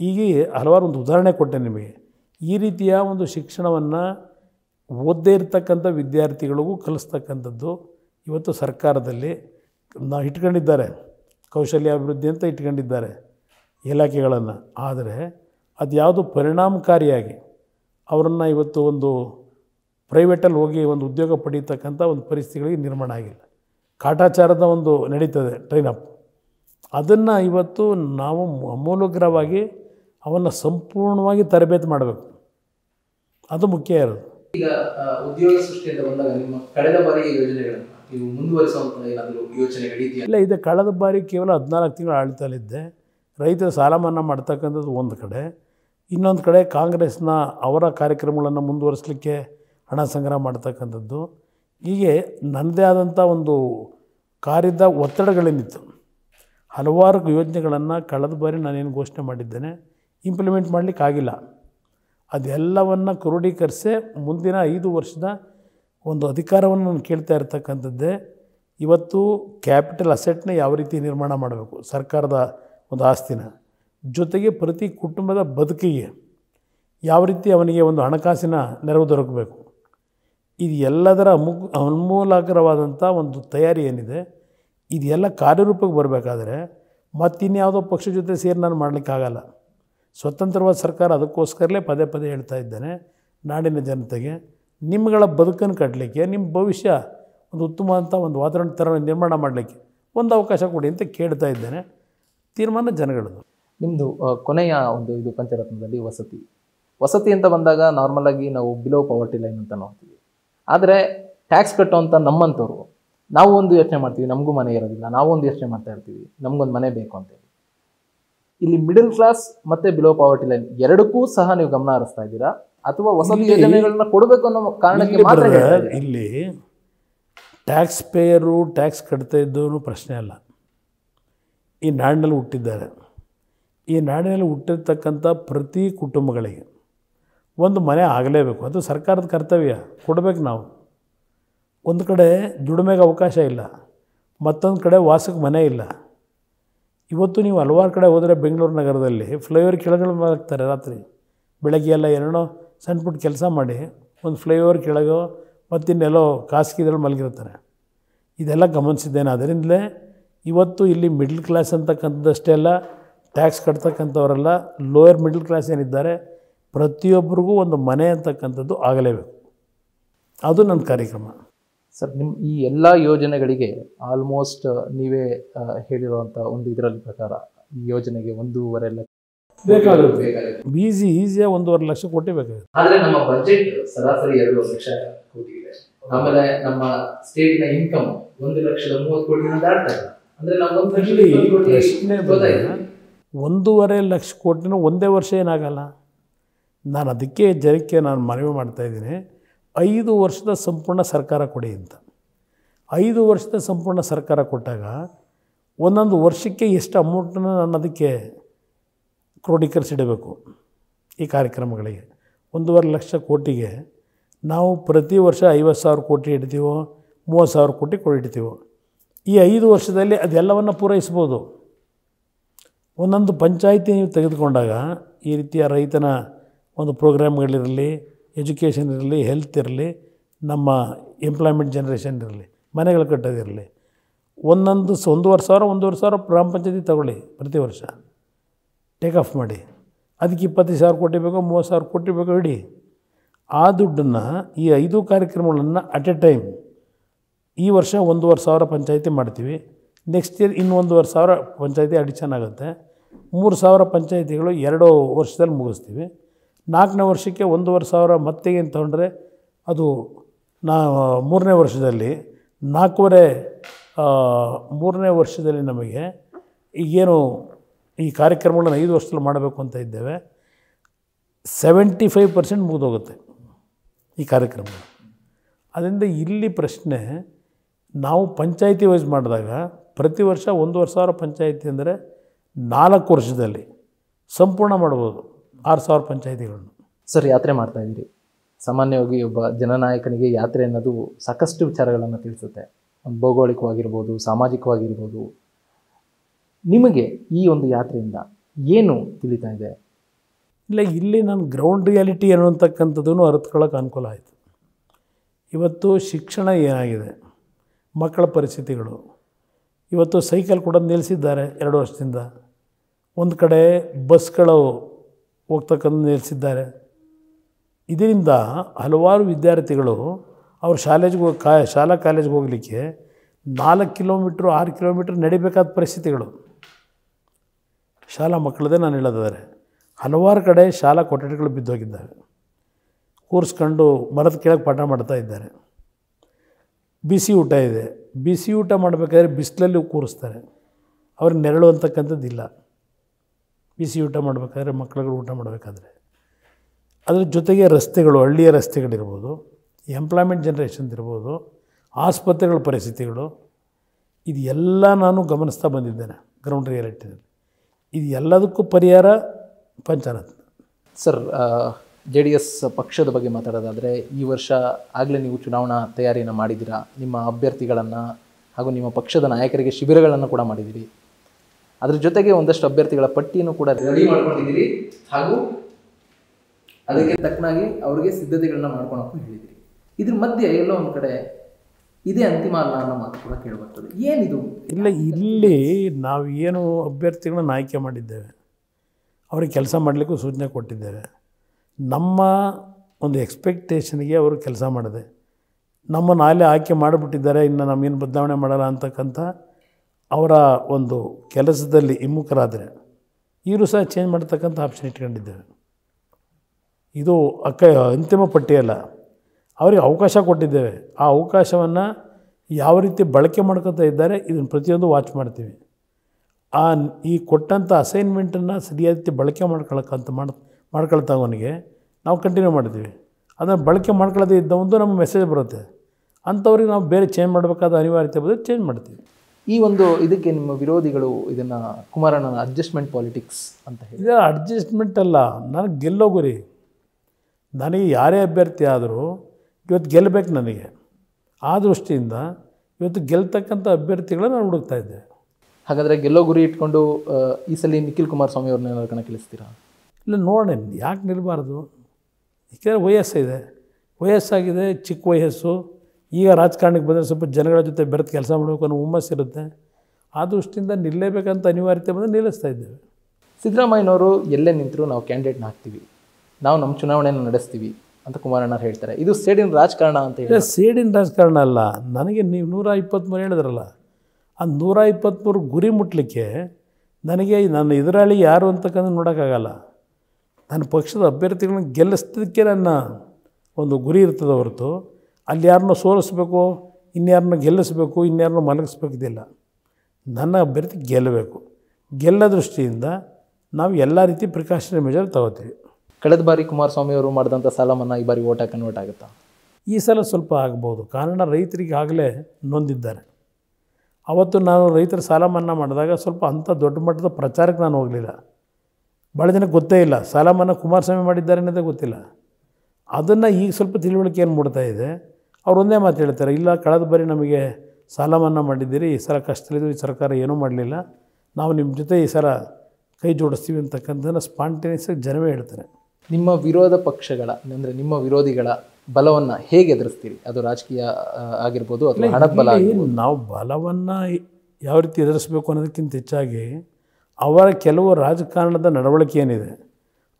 ಈಗ ಹಲವಾರು ಒಂದು ಉದಾಹರಣೆ ಕೊಟ್ಟೆ ನಿಮಗೆ ಈ ರೀತಿಯ ಒಂದು ಶಿಕ್ಷಣವನ್ನು ಓದ್ದೇ ಇರತಕ್ಕಂಥ ವಿದ್ಯಾರ್ಥಿಗಳಿಗೂ ಕಲಿಸ್ತಕ್ಕಂಥದ್ದು ಇವತ್ತು ಸರ್ಕಾರದಲ್ಲಿ ನಾ ಇಟ್ಕೊಂಡಿದ್ದಾರೆ ಕೌಶಲ್ಯ ಅಭಿವೃದ್ಧಿ ಅಂತ ಇಟ್ಕೊಂಡಿದ್ದಾರೆ ಇಲಾಖೆಗಳನ್ನು ಆದರೆ ಅದು ಯಾವುದು ಪರಿಣಾಮಕಾರಿಯಾಗಿ ಅವರನ್ನು ಇವತ್ತು ಒಂದು ಪ್ರೈವೇಟಲ್ಲಿ ಹೋಗಿ ಒಂದು ಉದ್ಯೋಗ ಪಡೀತಕ್ಕಂಥ ಒಂದು ಪರಿಸ್ಥಿತಿಗಳಿಗೆ ನಿರ್ಮಾಣ ಆಗಿಲ್ಲ ಕಾಟಾಚಾರದ ಒಂದು ನಡೀತದೆ ಟ್ರೈನ್ ಅಪ್ ಅದನ್ನು ಇವತ್ತು ನಾವು ಅಮೂಲಗ್ರವಾಗಿ ಅವನ್ನು ಸಂಪೂರ್ಣವಾಗಿ ತರಬೇತಿ ಮಾಡಬೇಕು ಅದು ಮುಖ್ಯ ಇರೋದು ಈಗ ಉದ್ಯೋಗ ಸೃಷ್ಟಿಯಿಂದ ಬಂದಾಗ ನಿಮ್ಮ ಕಳೆದ ಬಾರಿ ಯೋಜನೆಗಳನ್ನು ಇಲ್ಲ ಇದು ಕಳೆದ ಬಾರಿ ಕೇವಲ ಹದಿನಾಲ್ಕು ತಿಂಗಳು ಆಳ್ತಲಿದ್ದೆ ರೈತರು ಸಾಲ ಮನ್ನಾ ಮಾಡ್ತಕ್ಕಂಥದ್ದು ಒಂದು ಕಡೆ ಇನ್ನೊಂದು ಕಡೆ ಕಾಂಗ್ರೆಸ್ನ ಅವರ ಕಾರ್ಯಕ್ರಮಗಳನ್ನು ಮುಂದುವರಿಸಲಿಕ್ಕೆ ಹಣ ಸಂಗ್ರಹ ಮಾಡ್ತಕ್ಕಂಥದ್ದು ಹೀಗೆ ನನ್ನದೇ ಆದಂಥ ಒಂದು ಕಾರ್ಯದ ಒತ್ತಡಗಳೇನಿತ್ತು ಹಲವಾರು ಯೋಜನೆಗಳನ್ನು ಕಳೆದ ಬಾರಿ ನಾನೇನು ಘೋಷಣೆ ಮಾಡಿದ್ದೇನೆ ಇಂಪ್ಲಿಮೆಂಟ್ ಮಾಡಲಿಕ್ಕಾಗಿಲ್ಲ ಅದೆಲ್ಲವನ್ನು ಕ್ರೋಢೀಕರಿಸಿ ಮುಂದಿನ ಐದು ವರ್ಷದ ಒಂದು ಅಧಿಕಾರವನ್ನು ನಾನು ಕೇಳ್ತಾ ಇರ್ತಕ್ಕಂಥದ್ದೇ ಇವತ್ತು ಕ್ಯಾಪಿಟಲ್ ಅಸೆಟ್ನ ಯಾವ ರೀತಿ ನಿರ್ಮಾಣ ಮಾಡಬೇಕು ಸರ್ಕಾರದ ಒಂದು ಆಸ್ತಿನ ಜೊತೆಗೆ ಪ್ರತಿ ಕುಟುಂಬದ ಬದುಕಿಗೆ ಯಾವ ರೀತಿ ಅವನಿಗೆ ಒಂದು ಹಣಕಾಸಿನ ನೆರವು ದೊರಕಬೇಕು ಇದು ಎಲ್ಲದರ ಅಮುಕ್ ಒಂದು ತಯಾರಿ ಏನಿದೆ ಇದೆಲ್ಲ ಕಾರ್ಯರೂಪಕ್ಕೆ ಬರಬೇಕಾದ್ರೆ ಮತ್ತಿನ್ಯಾವುದೋ ಪಕ್ಷ ಜೊತೆ ಸೇರಿ ನಾನು ಮಾಡಲಿಕ್ಕಾಗಲ್ಲ ಸ್ವತಂತ್ರವಾದ ಸರ್ಕಾರ ಅದಕ್ಕೋಸ್ಕರಲೇ ಪದೇ ಪದೇ ಹೇಳ್ತಾ ಇದ್ದೇನೆ ನಾಡಿನ ಜನತೆಗೆ ನಿಮ್ಮಗಳ ಬದುಕನ್ನು ಕಟ್ಟಲಿಕ್ಕೆ ನಿಮ್ಮ ಭವಿಷ್ಯ ಒಂದು ಉತ್ತಮವಾದಂಥ ಒಂದು ವಾತಾವರಣ ತರ ನಿರ್ಮಾಣ ಮಾಡಲಿಕ್ಕೆ ಒಂದು ಅವಕಾಶ ಕೊಡಿ ಅಂತ ಕೇಳ್ತಾ ಇದ್ದೇನೆ ತೀರ್ಮಾನ ಜನಗಳದು ನಿಮ್ಮದು ಕೊನೆಯ ಒಂದು ಇದು ಪಂಚರತ್ನದಲ್ಲಿ ವಸತಿ ವಸತಿ ಅಂತ ಬಂದಾಗ ನಾರ್ಮಲ್ ಆಗಿ ನಾವು ಬಿಲೋ ಪವರ್ಟಿ ಲೈನ್ ಅಂತ ನೋಡ್ತೀವಿ ಆದರೆ ಟ್ಯಾಕ್ಸ್ ಕಟ್ಟುವಂಥ ನಮ್ಮಂಥವ್ರು ನಾವು ಒಂದು ಯೋಚನೆ ಮಾಡ್ತೀವಿ ನಮಗೂ ಮನೆ ಇರೋದಿಲ್ಲ ನಾವು ಒಂದು ಯೋಚನೆ ಮಾಡ್ತಾ ಇರ್ತೀವಿ ನಮಗೊಂದು ಮನೆ ಬೇಕು ಅಂತೇಳಿ ಇಲ್ಲಿ ಮಿಡಲ್ ಕ್ಲಾಸ್ ಮತ್ತೆ ಬಿಲೋ ಪಾವರ್ಟಿ ಲೈನ್ ಎರಡಕ್ಕೂ ಸಹ ನೀವು ಗಮನ ಹರಿಸ್ತಾ ಇದ್ದೀರಾ ಅಥವಾ ವಸತಿ ಯೋಜನೆಗಳನ್ನ ಕೊಡಬೇಕು ಅನ್ನೋ ಕಾರಣಕ್ಕೆ ಇಲ್ಲಿ ಟ್ಯಾಕ್ಸ್ ಪೇಯರು ಟ್ಯಾಕ್ಸ್ ಕಟ್ತಾ ಇದ್ದವರು ಪ್ರಶ್ನೆ ಅಲ್ಲ ಈ ನಾಡಿನಲ್ಲಿ ಹುಟ್ಟಿದ್ದಾರೆ ಈ ನಾಡಿನಲ್ಲಿ ಹುಟ್ಟಿರ್ತಕ್ಕಂಥ ಪ್ರತಿ ಕುಟುಂಬಗಳಿಗೆ ಒಂದು ಮನೆ ಆಗಲೇಬೇಕು ಅದು ಸರ್ಕಾರದ ಕರ್ತವ್ಯ ಕೊಡಬೇಕು ನಾವು ಒಂದು ಕಡೆ ದುಡಿಮೆಗೆ ಅವಕಾಶ ಇಲ್ಲ ಮತ್ತೊಂದು ಕಡೆ ವಾಸಕ್ಕೆ ಮನೆ ಇಲ್ಲ ಇವತ್ತು ನೀವು ಹಲವಾರು ಕಡೆ ಹೋದರೆ ಬೆಂಗಳೂರು ನಗರದಲ್ಲಿ ಫ್ಲೈಓವರ್ ಕೆಳಗಡೆ ಮಾಡ್ತಾರೆ ರಾತ್ರಿ ಬೆಳಗ್ಗೆ ಎಲ್ಲ ಏನೇನೋ ಸಣ್ಣ ಪುಟ್ಟ ಕೆಲಸ ಮಾಡಿ ಒಂದು ಫ್ಲೈಓವರ್ ಕೆಳಗೋ ಮತ್ತಿನ್ನೆಲ್ಲೋ ಖಾಸಗಿದ್ರಲ್ಲಿ ಮಲಗಿರ್ತಾರೆ ಇದೆಲ್ಲ ಗಮನಿಸಿದ್ದೇನೆ ಅದರಿಂದಲೇ ಇವತ್ತು ಇಲ್ಲಿ ಮಿಡ್ಲ್ ಕ್ಲಾಸ್ ಅಲ್ಲ ಟ್ಯಾಕ್ಸ್ ಕಟ್ತಕ್ಕಂಥವರೆಲ್ಲ ಲೋಯರ್ ಮಿಡ್ಲ್ ಕ್ಲಾಸ್ ಏನಿದ್ದಾರೆ ಪ್ರತಿಯೊಬ್ಬರಿಗೂ ಒಂದು ಮನೆ ಅಂತಕ್ಕಂಥದ್ದು ಆಗಲೇಬೇಕು ಅದು ನನ್ನ ಕಾರ್ಯಕ್ರಮ ಸರ್ ನಿಮ್ಮ ಈ ಎಲ್ಲ ಯೋಜನೆಗಳಿಗೆ ಆಲ್ಮೋಸ್ಟ್ ನೀವೇ ಹೇಳಿರುವಂಥ ಒಂದು ಇದರಲ್ಲಿ ಪ್ರಕಾರ ಈ ಯೋಜನೆಗೆ ಒಂದೂವರೆ ಲಕ್ಷ ಬೇಕಾಗುತ್ತೆ ಈಸಿ ಈಸಿಯಾಗಿ ಒಂದೂವರೆ ಲಕ್ಷ ಕೋಟಿ ಬೇಕಾಗುತ್ತೆ ಆದರೆ ನಮ್ಮ ಬಜೆಟ್ ಸರಾಸರಿ ಎರಡು ಲಕ್ಷ ಕೋಟಿ ಇದೆ ಆಮೇಲೆ ನಮ್ಮ ಸ್ಟೇಟ್ನ ಇನ್ಕಮ್ ಒಂದು ಲಕ್ಷದ ಮೂವತ್ತು ಕೋಟಿನ ದಾಟ್ತಾರೆ ನಾವು ಒಂದು ಒಂದೂವರೆ ಲಕ್ಷ ಕೋಟಿನೂ ಒಂದೇ ವರ್ಷ ಏನಾಗಲ್ಲ ನಾನು ಅದಕ್ಕೆ ಜನಕ್ಕೆ ನಾನು ಮನವಿ ಮಾಡ್ತಾಯಿದ್ದೀನಿ ಐದು ವರ್ಷದ ಸಂಪೂರ್ಣ ಸರ್ಕಾರ ಕೊಡಿ ಅಂತ ಐದು ವರ್ಷದ ಸಂಪೂರ್ಣ ಸರ್ಕಾರ ಕೊಟ್ಟಾಗ ಒಂದೊಂದು ವರ್ಷಕ್ಕೆ ಎಷ್ಟು ಅಮೌಂಟನ್ನು ನಾನು ಅದಕ್ಕೆ ಕ್ರೋಢೀಕರಿಸಿಡಬೇಕು ಈ ಕಾರ್ಯಕ್ರಮಗಳಿಗೆ ಒಂದೂವರೆ ಲಕ್ಷ ಕೋಟಿಗೆ ನಾವು ಪ್ರತಿ ವರ್ಷ ಐವತ್ತು ಸಾವಿರ ಕೋಟಿ ಇಡ್ತೀವೋ ಮೂವತ್ತು ಸಾವಿರ ಕೋಟಿ ಕೊಡಿಡ್ತೀವೋ ಈ ಐದು ವರ್ಷದಲ್ಲಿ ಅದೆಲ್ಲವನ್ನು ಪೂರೈಸ್ಬೋದು ಒಂದೊಂದು ಪಂಚಾಯಿತಿ ನೀವು ತೆಗೆದುಕೊಂಡಾಗ ಈ ರೀತಿಯ ರೈತನ ಒಂದು ಪ್ರೋಗ್ರಾಮ್ಗಳಿರಲಿ ಎಜುಕೇಷನ್ ಇರಲಿ ಹೆಲ್ತ್ ಇರಲಿ ನಮ್ಮ ಎಂಪ್ಲಾಯ್ಮೆಂಟ್ ಜನ್ರೇಷನ್ ಇರಲಿ ಮನೆಗಳು ಕಟ್ಟೋದಿರಲಿ ಒಂದೊಂದು ಸ ಒಂದೂವರೆ ಸಾವಿರ ಒಂದೂವರೆ ಸಾವಿರ ಗ್ರಾಮ ಪಂಚಾಯಿತಿ ತಗೊಳ್ಳಿ ಪ್ರತಿ ವರ್ಷ ಟೇಕ್ ಆಫ್ ಮಾಡಿ ಅದಕ್ಕೆ ಇಪ್ಪತ್ತೈದು ಸಾವಿರ ಕೋಟಿ ಬೇಕೋ ಮೂವತ್ತು ಸಾವಿರ ಕೋಟಿ ಬೇಕೋ ಇಡಿ ಆ ದುಡ್ಡನ್ನು ಈ ಐದು ಕಾರ್ಯಕ್ರಮಗಳನ್ನು ಅಟ್ ಎ ಟೈಮ್ ಈ ವರ್ಷ ಒಂದೂವರೆ ಸಾವಿರ ಪಂಚಾಯಿತಿ ಮಾಡ್ತೀವಿ ನೆಕ್ಸ್ಟ್ ಇಯರ್ ಇನ್ನೊಂದುವರೆ ಸಾವಿರ ಪಂಚಾಯಿತಿ ಅಡಿಷನ್ ಆಗುತ್ತೆ ಮೂರು ಸಾವಿರ ಪಂಚಾಯಿತಿಗಳು ಎರಡು ವರ್ಷದಲ್ಲಿ ಮುಗಿಸ್ತೀವಿ ನಾಲ್ಕನೇ ವರ್ಷಕ್ಕೆ ಒಂದೂವರೆ ಸಾವಿರ ಏನು ತೊಗೊಂಡ್ರೆ ಅದು ನಾ ಮೂರನೇ ವರ್ಷದಲ್ಲಿ ನಾಲ್ಕೂವರೆ ಮೂರನೇ ವರ್ಷದಲ್ಲಿ ನಮಗೆ ಈಗೇನು ಈ ಕಾರ್ಯಕ್ರಮಗಳನ್ನು ಐದು ವರ್ಷದಲ್ಲಿ ಮಾಡಬೇಕು ಅಂತ ಇದ್ದೇವೆ ಸೆವೆಂಟಿ ಫೈವ್ ಪರ್ಸೆಂಟ್ ಮುಗಿದೋಗುತ್ತೆ ಈ ಕಾರ್ಯಕ್ರಮ ಅದರಿಂದ ಇಲ್ಲಿ ಪ್ರಶ್ನೆ ನಾವು ಪಂಚಾಯಿತಿ ವೈಸ್ ಮಾಡಿದಾಗ ಪ್ರತಿ ವರ್ಷ ಒಂದೂವರೆ ಸಾವಿರ ಪಂಚಾಯಿತಿ ಅಂದರೆ ನಾಲ್ಕು ವರ್ಷದಲ್ಲಿ ಸಂಪೂರ್ಣ ಮಾಡ್ಬೋದು ಆರು ಸಾವಿರ ಪಂಚಾಯಿತಿಗಳನ್ನು ಸರ್ ಯಾತ್ರೆ ಮಾಡ್ತಾ ಇದ್ದೀರಿ ಸಾಮಾನ್ಯವಾಗಿ ಒಬ್ಬ ಜನನಾಯಕನಿಗೆ ಯಾತ್ರೆ ಅನ್ನೋದು ಸಾಕಷ್ಟು ವಿಚಾರಗಳನ್ನು ತಿಳಿಸುತ್ತೆ ಭೌಗೋಳಿಕವಾಗಿರ್ಬೋದು ಸಾಮಾಜಿಕವಾಗಿರ್ಬೋದು ನಿಮಗೆ ಈ ಒಂದು ಯಾತ್ರೆಯಿಂದ ಏನು ತಿಳಿತಾ ಇದೆ ಇಲ್ಲ ಇಲ್ಲಿ ನಾನು ಗ್ರೌಂಡ್ ರಿಯಾಲಿಟಿ ಅನ್ನುವಂಥಕ್ಕಂಥದ್ದು ಅರ್ಥಕೊಳ್ಳೋಕೆ ಅನುಕೂಲ ಆಯಿತು ಇವತ್ತು ಶಿಕ್ಷಣ ಏನಾಗಿದೆ ಮಕ್ಕಳ ಪರಿಸ್ಥಿತಿಗಳು ಇವತ್ತು ಸೈಕಲ್ ಕೂಡ ನಿಲ್ಲಿಸಿದ್ದಾರೆ ಎರಡು ವರ್ಷದಿಂದ ಒಂದು ಕಡೆ ಬಸ್ಗಳು ಹೋಗ್ತಕ್ಕಂಥ ನಿಲ್ಲಿಸಿದ್ದಾರೆ ಇದರಿಂದ ಹಲವಾರು ವಿದ್ಯಾರ್ಥಿಗಳು ಅವ್ರ ಶಾಲೆಗೆ ಕಾ ಶಾಲಾ ಕಾಲೇಜ್ಗೆ ಹೋಗಲಿಕ್ಕೆ ನಾಲ್ಕು ಕಿಲೋಮೀಟ್ರ್ ಆರು ಕಿಲೋಮೀಟ್ರ್ ನಡಿಬೇಕಾದ ಪರಿಸ್ಥಿತಿಗಳು ಶಾಲಾ ಮಕ್ಕಳದೇ ನಾನು ಹೇಳೋದಾದರೆ ಹಲವಾರು ಕಡೆ ಶಾಲಾ ಕೊಠಡಿಗಳು ಬಿದ್ದೋಗಿದ್ದಾವೆ ಕೂರಿಸ್ಕೊಂಡು ಮರದ ಕೆಳಗೆ ಪಾಠ ಮಾಡ್ತಾ ಇದ್ದಾರೆ ಬಿಸಿ ಊಟ ಇದೆ ಬಿಸಿ ಊಟ ಮಾಡಬೇಕಾದ್ರೆ ಬಿಸಿಲಲ್ಲಿ ಕೂರಿಸ್ತಾರೆ ಅವ್ರು ನೆರಳು ಇಲ್ಲ ಬಿಸಿ ಊಟ ಮಾಡಬೇಕಾದ್ರೆ ಮಕ್ಕಳುಗಳು ಊಟ ಮಾಡಬೇಕಾದ್ರೆ ಅದ್ರ ಜೊತೆಗೆ ರಸ್ತೆಗಳು ಹಳ್ಳಿಯ ರಸ್ತೆಗಳಿರ್ಬೋದು ಎಂಪ್ಲಾಯ್ಮೆಂಟ್ ಜನ್ರೇಷನ್ ಇರ್ಬೋದು ಆಸ್ಪತ್ರೆಗಳ ಪರಿಸ್ಥಿತಿಗಳು ಇದು ಎಲ್ಲ ನಾನು ಗಮನಿಸ್ತಾ ಬಂದಿದ್ದೇನೆ ಗ್ರೌಂಡ್ ರಿಯಾಲಿಟಿನಲ್ಲಿ ಇದು ಎಲ್ಲದಕ್ಕೂ ಪರಿಹಾರ Pancharatna sir J D S ಪಕ್ಷದ ಬಗ್ಗೆ ಮಾತಾಡೋದಾದರೆ ಈ ವರ್ಷ ಆಗಲೇ ನೀವು ಚುನಾವಣಾ ತಯಾರಿಯನ್ನು ಮಾಡಿದ್ದೀರಾ ನಿಮ್ಮ ಅಭ್ಯರ್ಥಿಗಳನ್ನು ಹಾಗೂ ನಿಮ್ಮ ಪಕ್ಷದ ನಾಯಕರಿಗೆ ಶಿಬಿರಗಳನ್ನು ಕೂಡ ಮಾಡಿದ್ದೀರಿ ಅದರ ಜೊತೆಗೆ ಒಂದಷ್ಟು ಅಭ್ಯರ್ಥಿಗಳ ಪಟ್ಟಿಯನ್ನು ಕೂಡ ರೆಡಿ ಮಾಡ್ಕೊಂಡಿದ್ದೀರಿ ಹಾಗೂ ಅದಕ್ಕೆ ತಕ್ಕನಾಗಿ ಅವರಿಗೆ ಸಿದ್ಧತೆಗಳನ್ನ ಮಾಡ್ಕೊಳಕ್ಕೂ ಹೇಳಿದ್ದೀರಿ ಇದ್ರ ಮಧ್ಯೆ ಎಲ್ಲೋ ಒಂದು ಕಡೆ ಇದೇ ಅಂತಿಮ ಅಲ್ಲ ಅನ್ನೋ ಮಾತು ಕೂಡ ಕೇಳಬರ್ತದೆ ಏನಿದು ಇಲ್ಲ ಇಲ್ಲಿ ನಾವು ಏನು ಅಭ್ಯರ್ಥಿಗಳನ್ನ ಆಯ್ಕೆ ಮಾಡಿದ್ದೇವೆ ಅವರಿಗೆ ಕೆಲಸ ಮಾಡಲಿಕ್ಕೂ ಸೂಚನೆ ಕೊಟ್ಟಿದ್ದೇವೆ ನಮ್ಮ ಒಂದು ಎಕ್ಸ್ಪೆಕ್ಟೇಷನ್ಗೆ ಅವರು ಕೆಲಸ ಮಾಡಿದೆ ನಮ್ಮನ್ನು ಅಲ್ಲೇ ಆಯ್ಕೆ ಮಾಡಿಬಿಟ್ಟಿದ್ದಾರೆ ಇನ್ನು ನಮಗೇನು ಬದಲಾವಣೆ ಮಾಡಲ್ಲ ಅಂತಕ್ಕಂಥ ಅವರ ಒಂದು ಕೆಲಸದಲ್ಲಿ ಹಿಮ್ಮುಖರಾದರೆ ಇವರು ಸಹ ಚೇಂಜ್ ಮಾಡ್ತಕ್ಕಂಥ ಆಪ್ಷನ್ ಇಟ್ಕೊಂಡಿದ್ದೇವೆ ಇದು ಅಕ್ಕ ಅಂತಿಮ ಪಟ್ಟಿಯಲ್ಲ ಅವರಿಗೆ ಅವಕಾಶ ಕೊಟ್ಟಿದ್ದೇವೆ ಆ ಅವಕಾಶವನ್ನು ಯಾವ ರೀತಿ ಬಳಕೆ ಮಾಡ್ಕೊತಾ ಇದ್ದಾರೆ ಇದನ್ನು ಪ್ರತಿಯೊಂದು ವಾಚ್ ಮಾಡ್ತೀವಿ ಆ ಈ ಕೊಟ್ಟಂಥ ಅಸೈನ್ಮೆಂಟನ್ನು ಸರಿಯಾದ ರೀತಿ ಬಳಕೆ ಮಾಡ್ಕೊಳಕ್ಕಂತ ಮಾಡಿ ಮಾಡ್ಕೊಳ್ತಾ ಅವನಿಗೆ ನಾವು ಕಂಟಿನ್ಯೂ ಮಾಡ್ತೀವಿ ಅದನ್ನು ಬಳಕೆ ಮಾಡ್ಕೊಳ್ಳೋದೇ ಒಂದು ನಮ್ಮ ಮೆಸೇಜ್ ಬರುತ್ತೆ ಅಂಥವ್ರಿಗೆ ನಾವು ಬೇರೆ ಚೇಂಜ್ ಮಾಡಬೇಕಾದ ಅನಿವಾರ್ಯತೆ ಬದಲು ಚೇಂಜ್ ಮಾಡ್ತೀವಿ ಈ ಒಂದು ಇದಕ್ಕೆ ನಿಮ್ಮ ವಿರೋಧಿಗಳು ಇದನ್ನು ಕುಮಾರಣ್ಣನ ಅಡ್ಜಸ್ಟ್ಮೆಂಟ್ ಪಾಲಿಟಿಕ್ಸ್ ಅಂತ ಹೇಳಿ ಇದರ ಅಡ್ಜಸ್ಟ್ಮೆಂಟ್ ಅಲ್ಲ ನನಗೆ ಗೆಲ್ಲೋ ಗುರಿ ನನಗೆ ಯಾರೇ ಅಭ್ಯರ್ಥಿ ಆದರೂ ಇವತ್ತು ಗೆಲ್ಲಬೇಕು ನನಗೆ ಆ ದೃಷ್ಟಿಯಿಂದ ಇವತ್ತು ಗೆಲ್ತಕ್ಕಂಥ ಅಭ್ಯರ್ಥಿಗಳನ್ನ ನಾನು ಹುಡುಕ್ತಾ ಇದ್ದೆ ಹಾಗಾದರೆ ಗೆಲ್ಲೋ ಗುರಿ ಇಟ್ಕೊಂಡು ಈ ಸಲ ನಿಖಿಲ್ ಕುಮಾರಸ್ವಾಮಿ ಅವ್ರನ್ನ ಕಣಕ್ಕಿಳಿಸ್ತೀರಾ ಇಲ್ಲ ನೋಡೋಣ ಯಾಕೆ ನಿಲ್ಲಬಾರ್ದು ಏಕೆಂದರೆ ವಯಸ್ಸಿದೆ ವಯಸ್ಸಾಗಿದೆ ಚಿಕ್ಕ ವಯಸ್ಸು ಈಗ ರಾಜಕಾರಣಕ್ಕೆ ಬಂದರೆ ಸ್ವಲ್ಪ ಜನಗಳ ಜೊತೆ ಬೆರೆತು ಕೆಲಸ ಮಾಡಬೇಕು ಅನ್ನೋ ಹುಮ್ಮಸ್ಸಿರುತ್ತೆ ಆ ದೃಷ್ಟಿಯಿಂದ ನಿಲ್ಲೇಬೇಕಂತ ಅನಿವಾರ್ಯತೆ ಬಂದರೆ ನಿಲ್ಲಿಸ್ತಾ ಇದ್ದೇವೆ ಸಿದ್ದರಾಮಯ್ಯನವರು ಎಲ್ಲೇ ನಿಂತರೂ ನಾವು ಕ್ಯಾಂಡಿಡೇಟ್ನ ಹಾಕ್ತೀವಿ ನಾವು ನಮ್ಮ ಚುನಾವಣೆಯನ್ನು ನಡೆಸ್ತೀವಿ ಅಂತ ಕುಮಾರಣ್ಣ ಹೇಳ್ತಾರೆ ಇದು ಸೇಡಿನ ರಾಜಕಾರಣ ಅಂತ ಹೇಳಿ ಸೇಡಿನ ರಾಜಕಾರಣ ಅಲ್ಲ ನನಗೆ ನೀವು ನೂರ ಇಪ್ಪತ್ತ್ಮೂರು ಹೇಳಿದ್ರಲ್ಲ ಆ ನೂರ ಇಪ್ಪತ್ತ್ಮೂರು ಗುರಿ ಮುಟ್ಟಲಿಕ್ಕೆ ನನಗೆ ನನ್ನ ಎದುರಾಳಿ ಯಾರು ಅಂತಕ್ಕಂಥ ನೋಡೋಕ್ಕಾಗಲ್ಲ ನನ್ನ ಪಕ್ಷದ ಅಭ್ಯರ್ಥಿಗಳನ್ನ ಗೆಲ್ಲಿಸೋದಕ್ಕೆ ನನ್ನ ಒಂದು ಗುರಿ ಇರ್ತದೆ ಹೊರತು ಅಲ್ಲಿ ಯಾರನ್ನೋ ಸೋಲಿಸ್ಬೇಕು ಇನ್ಯಾರನ್ನ ಗೆಲ್ಲಿಸ್ಬೇಕು ಇನ್ಯಾರನ್ನೂ ಮಲಗಿಸ್ಬೇಕಿದ್ದಿಲ್ಲ ನನ್ನ ಅಭ್ಯರ್ಥಿ ಗೆಲ್ಲಬೇಕು ಗೆಲ್ಲ ದೃಷ್ಟಿಯಿಂದ ನಾವು ಎಲ್ಲ ರೀತಿ ಪ್ರಿಕಾಷನರಿ ಮೆಜರ್ ತಗೋತೀವಿ ಕಳೆದ ಬಾರಿ ಕುಮಾರಸ್ವಾಮಿ ಅವರು ಮಾಡಿದಂಥ ಸಾಲ ಮನ್ನಾ ಈ ಬಾರಿ ಓಟ ಕನ್ವರ್ಟ್ ಆಗುತ್ತಾ ಈ ಸಲ ಸ್ವಲ್ಪ ಆಗ್ಬೋದು ಕಾರಣ ರೈತರಿಗೆ ಆಗಲೇ ನೊಂದಿದ್ದಾರೆ ಅವತ್ತು ನಾನು ರೈತರ ಸಾಲ ಮನ್ನಾ ಮಾಡಿದಾಗ ಸ್ವಲ್ಪ ಅಂಥ ದೊಡ್ಡ ಮಟ್ಟದ ಪ್ರಚಾರಕ್ಕೆ ನಾನು ಹೋಗಲಿಲ್ಲ ಭಾಳ ಜನಕ್ಕೆ ಗೊತ್ತೇ ಇಲ್ಲ ಸಾಲ ಮನ್ನಾ ಕುಮಾರಸ್ವಾಮಿ ಮಾಡಿದ್ದಾರೆ ಅನ್ನೋದೇ ಗೊತ್ತಿಲ್ಲ ಅದನ್ನು ಈಗ ಸ್ವಲ್ಪ ತಿಳುವಳಿಕೆ ಏನು ಮೂಡ್ತಾ ಇದೆ ಅವ್ರು ಒಂದೇ ಮಾತು ಹೇಳ್ತಾರೆ ಇಲ್ಲ ಕಳೆದ ಬಾರಿ ನಮಗೆ ಸಾಲ ಮನ್ನಾ ಮಾಡಿದ್ದೀರಿ ಈ ಸಲ ಕಷ್ಟದಲ್ಲಿದ್ದು ಈ ಸರ್ಕಾರ ಏನೂ ಮಾಡಲಿಲ್ಲ ನಾವು ನಿಮ್ಮ ಜೊತೆ ಈ ಸಲ ಕೈ ಜೋಡಿಸ್ತೀವಿ ಅಂತಕ್ಕಂಥದ್ದನ್ನು ಸ್ಪಾಂಟೇನಿಯಸ್ಸಾಗಿ ಜನವೇ ಹೇಳ್ತಾರೆ ನಿಮ್ಮ ವಿರೋಧ ಪಕ್ಷಗಳ ಅಂದರೆ ನಿಮ್ಮ ವಿರೋಧಿಗಳ ಬಲವನ್ನು ಹೇಗೆ ಎದುರಿಸ್ತೀರಿ ಅದು ರಾಜಕೀಯ ಆಗಿರ್ಬೋದು ಅಥವಾ ಹಣ ಬಲ ನಾವು ಬಲವನ್ನು ಯಾವ ರೀತಿ ಎದುರಿಸಬೇಕು ಅನ್ನೋದಕ್ಕಿಂತ ಹೆಚ್ಚಾಗಿ ಅವರ ಕೆಲವು ರಾಜಕಾರಣದ ನಡವಳಿಕೆ ಏನಿದೆ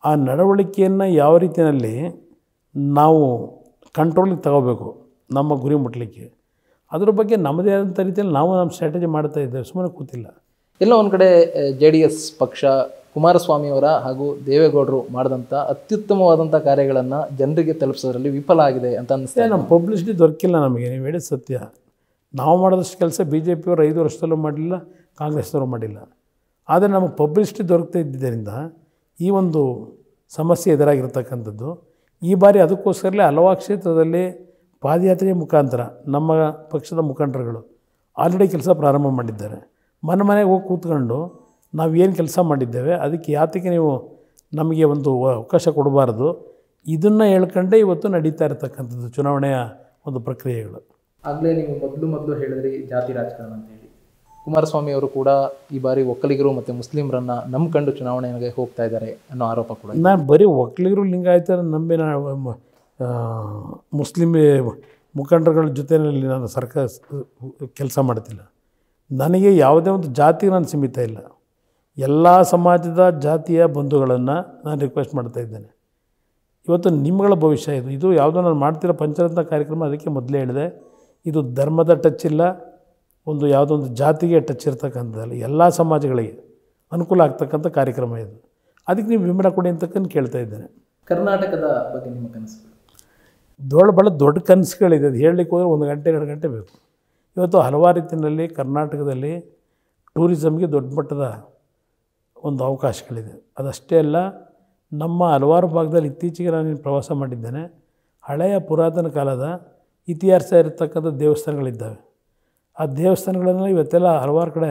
ಆ ನಡವಳಿಕೆಯನ್ನು ಯಾವ ರೀತಿಯಲ್ಲಿ ನಾವು ಕಂಟ್ರೋಲಿಗೆ ತಗೋಬೇಕು ನಮ್ಮ ಗುರಿ ಮುಟ್ಟಲಿಕ್ಕೆ ಅದ್ರ ಬಗ್ಗೆ ನಮ್ಮದೇ ಆದಂಥ ರೀತಿಯಲ್ಲಿ ನಾವು ನಮ್ಮ ಸ್ಟ್ರಾಟಜಿ ಮಾಡ್ತಾ ಇದ್ದೇವೆ ಸುಮ್ಮನೆ ಕೂತಿಲ್ಲ ಎಲ್ಲ ಒಂದು ಕಡೆ ಜೆ ಡಿ ಎಸ್ ಪಕ್ಷ ಕುಮಾರಸ್ವಾಮಿಯವರ ಹಾಗೂ ದೇವೇಗೌಡರು ಮಾಡಿದಂಥ ಅತ್ಯುತ್ತಮವಾದಂಥ ಕಾರ್ಯಗಳನ್ನು ಜನರಿಗೆ ತಲುಪಿಸೋದ್ರಲ್ಲಿ ವಿಫಲ ಆಗಿದೆ ಅಂತ ಅನ್ನಿಸ್ತೇನೆ ನಮ್ಮ ಪಬ್ಲಿಸಿಟಿ ದೊರಕಿಲ್ಲ ನಮಗೆ ನೀವು ಹೇಳಿ ಸತ್ಯ ನಾವು ಮಾಡಿದಷ್ಟು ಕೆಲಸ ಬಿ ಜೆ ಪಿಯವರು ಐದು ವರ್ಷದಲ್ಲೂ ಮಾಡಲಿಲ್ಲ ಕಾಂಗ್ರೆಸ್ನವರು ಮಾಡಿಲ್ಲ ಆದರೆ ನಮಗೆ ಪಬ್ಲಿಸಿಟಿ ದೊರಕ್ತಾ ಇದ್ದಿದ್ದರಿಂದ ಈ ಒಂದು ಸಮಸ್ಯೆ ಎದುರಾಗಿರ್ತಕ್ಕಂಥದ್ದು ಈ ಬಾರಿ ಅದಕ್ಕೋಸ್ಕರಲೇ ಹಲವಾರು ಕ್ಷೇತ್ರದಲ್ಲಿ ಪಾದಯಾತ್ರೆಯ ಮುಖಾಂತರ ನಮ್ಮ ಪಕ್ಷದ ಮುಖಂಡರುಗಳು ಆಲ್ರೆಡಿ ಕೆಲಸ ಪ್ರಾರಂಭ ಮಾಡಿದ್ದಾರೆ ಮನೆ ಮನೆಗೆ ಹೋಗಿ ಕೂತ್ಕೊಂಡು ನಾವು ಏನು ಕೆಲಸ ಮಾಡಿದ್ದೇವೆ ಅದಕ್ಕೆ ಯಾತಕ್ಕೆ ನೀವು ನಮಗೆ ಒಂದು ಅವಕಾಶ ಕೊಡಬಾರ್ದು ಇದನ್ನು ಹೇಳ್ಕೊಂಡೇ ಇವತ್ತು ನಡೀತಾ ಇರತಕ್ಕಂಥದ್ದು ಚುನಾವಣೆಯ ಒಂದು ಪ್ರಕ್ರಿಯೆಗಳು ಆಗಲೇ ನೀವು ಮೊದಲು ಮೊದಲು ಹೇಳಿದ್ರಿ ಜಾತಿ ರಾಜಕಾರಣ ಅಂತ ಹೇಳಿ ಕುಮಾರಸ್ವಾಮಿ ಅವರು ಕೂಡ ಈ ಬಾರಿ ಒಕ್ಕಲಿಗರು ಮತ್ತು ಮುಸ್ಲಿಮರನ್ನು ಕಂಡು ಚುನಾವಣೆಗೆ ಹೋಗ್ತಾ ಇದ್ದಾರೆ ಅನ್ನೋ ಆರೋಪ ಕೂಡ ನಾನು ಬರೀ ಒಕ್ಕಲಿಗರು ಲಿಂಗಾಯತರ ನಂಬಿ ಮುಸ್ಲಿಮ್ ಮುಖಂಡರುಗಳ ಜೊತೆಯಲ್ಲಿ ನಾನು ಸರ್ಕಾರ ಕೆಲಸ ಮಾಡ್ತಿಲ್ಲ ನನಗೆ ಯಾವುದೇ ಒಂದು ಜಾತಿಗೆ ನಾನು ಸೀಮಿತ ಇಲ್ಲ ಎಲ್ಲ ಸಮಾಜದ ಜಾತಿಯ ಬಂಧುಗಳನ್ನು ನಾನು ರಿಕ್ವೆಸ್ಟ್ ಮಾಡ್ತಾ ಇದ್ದೇನೆ ಇವತ್ತು ನಿಮ್ಮಗಳ ಭವಿಷ್ಯ ಇದು ಇದು ಯಾವುದೋ ನಾನು ಮಾಡ್ತಿರೋ ಪಂಚರತ್ನ ಕಾರ್ಯಕ್ರಮ ಅದಕ್ಕೆ ಮೊದಲೇ ಹೇಳಿದೆ ಇದು ಧರ್ಮದ ಟಚ್ ಇಲ್ಲ ಒಂದು ಯಾವುದೊಂದು ಜಾತಿಗೆ ಟಚ್ ಇರ್ತಕ್ಕಂಥದ್ದಲ್ಲ ಎಲ್ಲ ಸಮಾಜಗಳಿಗೆ ಅನುಕೂಲ ಆಗ್ತಕ್ಕಂಥ ಕಾರ್ಯಕ್ರಮ ಇದು ಅದಕ್ಕೆ ನೀವು ವಿಮಡ ಕೊಡಿ ಅಂತಕ್ಕಂಥ ಕೇಳ್ತಾ ಇದ್ದೇನೆ ಕರ್ನಾಟಕದ ಬಗ್ಗೆ ನಿಮ್ಮ ಕನಸು ದೊಡ್ಡ ಭಾಳ ದೊಡ್ಡ ಕನಸುಗಳಿದೆ ಅದು ಹೇಳಲಿಕ್ಕೆ ಹೋದರೆ ಒಂದು ಗಂಟೆ ಎರಡು ಗಂಟೆ ಬೇಕು ಇವತ್ತು ಹಲವಾರು ರೀತಿಯಲ್ಲಿ ಕರ್ನಾಟಕದಲ್ಲಿ ಟೂರಿಸಮ್ಗೆ ದೊಡ್ಡ ಮಟ್ಟದ ಒಂದು ಅವಕಾಶಗಳಿದೆ ಅದಷ್ಟೇ ಅಲ್ಲ ನಮ್ಮ ಹಲವಾರು ಭಾಗದಲ್ಲಿ ಇತ್ತೀಚೆಗೆ ನಾನು ಪ್ರವಾಸ ಮಾಡಿದ್ದೇನೆ ಹಳೆಯ ಪುರಾತನ ಕಾಲದ ಇತಿಹಾಸ ಇರತಕ್ಕಂಥ ದೇವಸ್ಥಾನಗಳಿದ್ದಾವೆ ಆ ದೇವಸ್ಥಾನಗಳನ್ನು ಇವತ್ತೆಲ್ಲ ಹಲವಾರು ಕಡೆ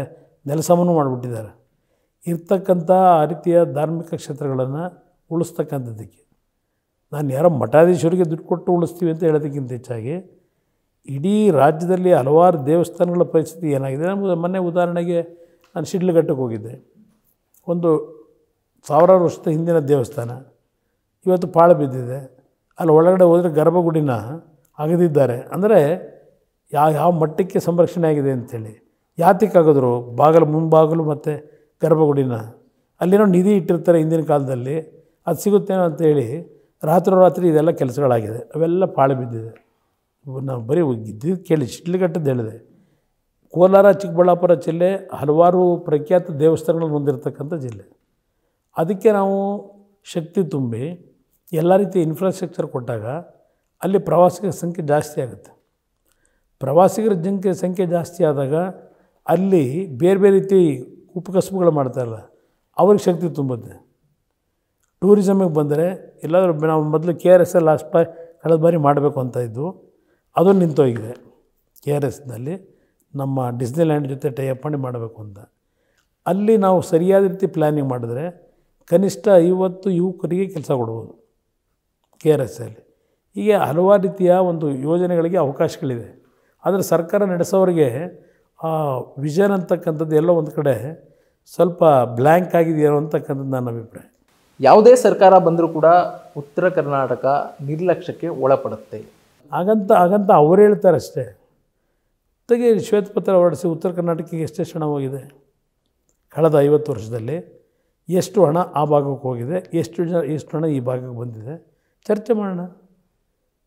ನೆಲಸಮನೂ ಮಾಡಿಬಿಟ್ಟಿದ್ದಾರೆ ಇರ್ತಕ್ಕಂಥ ಆ ರೀತಿಯ ಧಾರ್ಮಿಕ ಕ್ಷೇತ್ರಗಳನ್ನು ಉಳಿಸ್ತಕ್ಕಂಥದ್ದಕ್ಕೆ ನಾನು ಯಾರೋ ಮಠಾಧೀಶ್ವರಿಗೆ ದುಡ್ಡು ಕೊಟ್ಟು ಉಳಿಸ್ತೀವಿ ಅಂತ ಹೇಳೋದಕ್ಕಿಂತ ಹೆಚ್ಚಾಗಿ ಇಡೀ ರಾಜ್ಯದಲ್ಲಿ ಹಲವಾರು ದೇವಸ್ಥಾನಗಳ ಪರಿಸ್ಥಿತಿ ಏನಾಗಿದೆ ನಮಗೆ ಮೊನ್ನೆ ಉದಾಹರಣೆಗೆ ನಾನು ಶಿಡ್ಲಘಟ್ಟಕ್ಕೆ ಹೋಗಿದ್ದೆ ಒಂದು ಸಾವಿರಾರು ವರ್ಷದ ಹಿಂದಿನ ದೇವಸ್ಥಾನ ಇವತ್ತು ಪಾಳು ಬಿದ್ದಿದೆ ಅಲ್ಲಿ ಒಳಗಡೆ ಹೋದರೆ ಗರ್ಭಗುಡಿನ ಅಗೆದಿದ್ದಾರೆ ಅಂದರೆ ಯಾವ ಯಾವ ಮಟ್ಟಕ್ಕೆ ಸಂರಕ್ಷಣೆ ಆಗಿದೆ ಅಂಥೇಳಿ ಯಾತಕ್ಕಾಗಿದ್ರು ಬಾಗಿಲು ಮುಂಬಾಗಲು ಮತ್ತು ಗರ್ಭಗುಡಿನ ಅಲ್ಲೇನೋ ನಿಧಿ ಇಟ್ಟಿರ್ತಾರೆ ಹಿಂದಿನ ಕಾಲದಲ್ಲಿ ಅದು ಸಿಗುತ್ತೇನೋ ಅಂತೇಳಿ ರಾತ್ರೋರಾತ್ರಿ ಇದೆಲ್ಲ ಕೆಲಸಗಳಾಗಿದೆ ಅವೆಲ್ಲ ಪಾಳು ಬಿದ್ದಿದೆ ನಾವು ಬರೀ ಇದ್ದು ಕೇಳಿ ಶಿಟ್ಲಿಗಟ್ಟದ್ದು ಹೇಳಿದೆ ಕೋಲಾರ ಚಿಕ್ಕಬಳ್ಳಾಪುರ ಜಿಲ್ಲೆ ಹಲವಾರು ಪ್ರಖ್ಯಾತ ದೇವಸ್ಥಾನಗಳನ್ನು ಹೊಂದಿರತಕ್ಕಂಥ ಜಿಲ್ಲೆ ಅದಕ್ಕೆ ನಾವು ಶಕ್ತಿ ತುಂಬಿ ಎಲ್ಲ ರೀತಿಯ ಇನ್ಫ್ರಾಸ್ಟ್ರಕ್ಚರ್ ಕೊಟ್ಟಾಗ ಅಲ್ಲಿ ಪ್ರವಾಸಿಗರ ಸಂಖ್ಯೆ ಜಾಸ್ತಿ ಆಗುತ್ತೆ ಪ್ರವಾಸಿಗರ ಜನಕ್ಕೆ ಸಂಖ್ಯೆ ಜಾಸ್ತಿ ಆದಾಗ ಅಲ್ಲಿ ಬೇರೆ ಬೇರೆ ರೀತಿ ಉಪಕಸಬುಗಳು ಮಾಡ್ತಾರಲ್ಲ ಅವ್ರಿಗೆ ಶಕ್ತಿ ತುಂಬುತ್ತೆ ಟೂರಿಸಮಿಗೆ ಬಂದರೆ ಎಲ್ಲಾದರೂ ನಾವು ಮೊದಲು K R S L last ಬಾರಿ ಕಳೆದ ಬಾರಿ ಮಾಡಬೇಕು ಅಂತ ಇದ್ದು ಅದು ನಿಂತೋಗಿದೆ ಕೆ ಆರ್ ಎಸ್ನಲ್ಲಿ ನಮ್ಮ ಡಿಸ್ನಿಲ್ಯಾಂಡ್ ಜೊತೆ ಟೈ ಅಪ್ ಮಾಡಿ ಮಾಡಬೇಕು ಅಂತ ಅಲ್ಲಿ ನಾವು ಸರಿಯಾದ ರೀತಿ ಪ್ಲ್ಯಾನಿಂಗ್ ಮಾಡಿದ್ರೆ ಕನಿಷ್ಠ ಐವತ್ತು ಯುವಕರಿಗೆ ಕೆಲಸ ಕೊಡ್ಬೋದು ಕೆ ಆರ್ ಎಸ್ ಅಲ್ಲಿ ಹೀಗೆ ಹಲವಾರು ರೀತಿಯ ಒಂದು ಯೋಜನೆಗಳಿಗೆ ಅವಕಾಶಗಳಿದೆ ಆದರೆ ಸರ್ಕಾರ ನಡೆಸೋರಿಗೆ ಆ ವಿಷನ್ ಅಂತಕ್ಕಂಥದ್ದು ಎಲ್ಲೋ ಒಂದು ಕಡೆ ಸ್ವಲ್ಪ ಬ್ಲ್ಯಾಂಕ್ ಆಗಿದೆಯೋ ಅಂತಕ್ಕಂಥದ್ದು ನನ್ನ ಅಭಿಪ್ರಾಯ ಯಾವುದೇ ಸರ್ಕಾರ ಬಂದರೂ ಕೂಡ ಉತ್ತರ ಕರ್ನಾಟಕ ನಿರ್ಲಕ್ಷ್ಯಕ್ಕೆ ಒಳಪಡುತ್ತೆ ಹಾಗಂತ ಹಾಗಂತ ಅವರು ಹೇಳ್ತಾರೆ ಅಷ್ಟೇ ತೆಗೆ ಶ್ವೇತಪತ್ರ ಹೊರಡಿಸಿ ಉತ್ತರ ಕರ್ನಾಟಕಕ್ಕೆ ಎಷ್ಟೆಷ್ಟು ಹಣ ಹೋಗಿದೆ ಕಳೆದ ಐವತ್ತು ವರ್ಷದಲ್ಲಿ ಎಷ್ಟು ಹಣ ಆ ಭಾಗಕ್ಕೆ ಹೋಗಿದೆ ಎಷ್ಟು ಜನ ಎಷ್ಟು ಹಣ ಈ ಭಾಗಕ್ಕೆ ಬಂದಿದೆ ಚರ್ಚೆ ಮಾಡೋಣ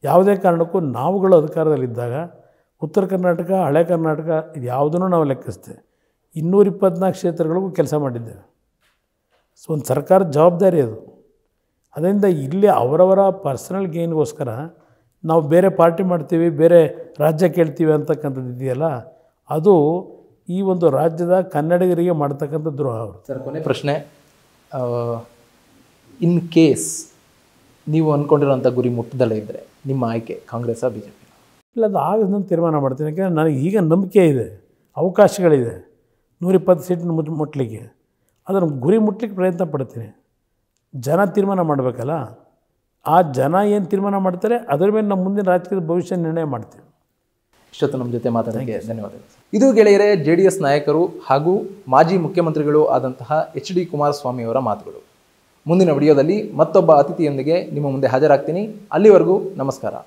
ಯಾವುದೇ ಕಾರಣಕ್ಕೂ ನಾವುಗಳು ಅಧಿಕಾರದಲ್ಲಿದ್ದಾಗ ಉತ್ತರ ಕರ್ನಾಟಕ ಹಳೆ ಕರ್ನಾಟಕ ಇದು ಯಾವುದನ್ನು ನಾವು ಲೆಕ್ಕಿಸ್ತೇವೆ ಇನ್ನೂರಿಪ್ಪತ್ನಾಲ್ಕು ಕ್ಷೇತ್ರಗಳಿಗೂ ಕೆಲಸ ಮಾಡಿದ್ದೇವೆ ಸೊ ಒಂದು ಸರ್ಕಾರದ ಜವಾಬ್ದಾರಿ ಅದು ಅದರಿಂದ ಇಲ್ಲಿ ಅವರವರ ಪರ್ಸನಲ್ ಗೇನ್ಗೋಸ್ಕರ ನಾವು ಬೇರೆ ಪಾರ್ಟಿ ಮಾಡ್ತೀವಿ ಬೇರೆ ರಾಜ್ಯ ಕೇಳ್ತೀವಿ ಅಂತಕ್ಕಂಥದ್ದು ಇದೆಯಲ್ಲ ಅದು ಈ ಒಂದು ರಾಜ್ಯದ ಕನ್ನಡಿಗರಿಗೆ ಮಾಡ್ತಕ್ಕಂಥ ದ್ರೋಹ ಅವರು ಸರ್ ಕೊನೆ ಪ್ರಶ್ನೆ ಇನ್ ಕೇಸ್ ನೀವು ಅಂದ್ಕೊಂಡಿರೋಂಥ ಗುರಿ ಮುಟ್ಟದಲ್ಲೇ ಇದ್ದರೆ ನಿಮ್ಮ ಆಯ್ಕೆ ಕಾಂಗ್ರೆಸ್ ಬಿ ಜೆ ಪಿ ಇಲ್ಲ ಅದು ಆಗ ನಾನು ತೀರ್ಮಾನ ಮಾಡ್ತೀನಿ ಯಾಕೆಂದರೆ ನನಗೆ ಈಗ ನಂಬಿಕೆ ಇದೆ ಅವಕಾಶಗಳಿದೆ ನೂರಿಪ್ಪತ್ತು ಸೀಟನ್ನು ಮುಟ್ ಮುಟ್ಲಿಕ್ಕೆ ಅದನ್ನು ಗುರಿ ಮುಟ್ಲಿಕ್ಕೆ ಪ್ರಯತ್ನ ಪಡ್ತೀನಿ ಜನ ತೀರ್ಮಾನ ಮಾಡಬೇಕಲ್ಲ ಆ ಜನ ಏನು ತೀರ್ಮಾನ ಮಾಡ್ತಾರೆ ಅದರ ಮೇಲೆ ನಮ್ಮ ಮುಂದಿನ ರಾಜಕೀಯದ ಭವಿಷ್ಯ ನಿರ್ಣಯ ಮಾಡ್ತೀವಿ ಇಷ್ಟೊತ್ತು ನಮ್ಮ ಜೊತೆ ಮಾತಾಡೋಕ್ಕೆ ಧನ್ಯವಾದಗಳು ಇದು ಗೆಳೆಯರೇ ಜೆ ಡಿ ಎಸ್ ನಾಯಕರು ಹಾಗೂ ಮಾಜಿ ಮುಖ್ಯಮಂತ್ರಿಗಳು ಆದಂತಹ ಎಚ್ ಡಿ ಕುಮಾರಸ್ವಾಮಿಯವರ ಅವರ ಮಾತುಗಳು ಮುಂದಿನ ವಿಡಿಯೋದಲ್ಲಿ ಮತ್ತೊಬ್ಬ ಅತಿಥಿಯೊಂದಿಗೆ ನಿಮ್ಮ ಮುಂದೆ ಹಾಜರಾಗ್ತೀನಿ ಅಲ್ಲಿವರೆಗೂ ನಮಸ್ಕಾರ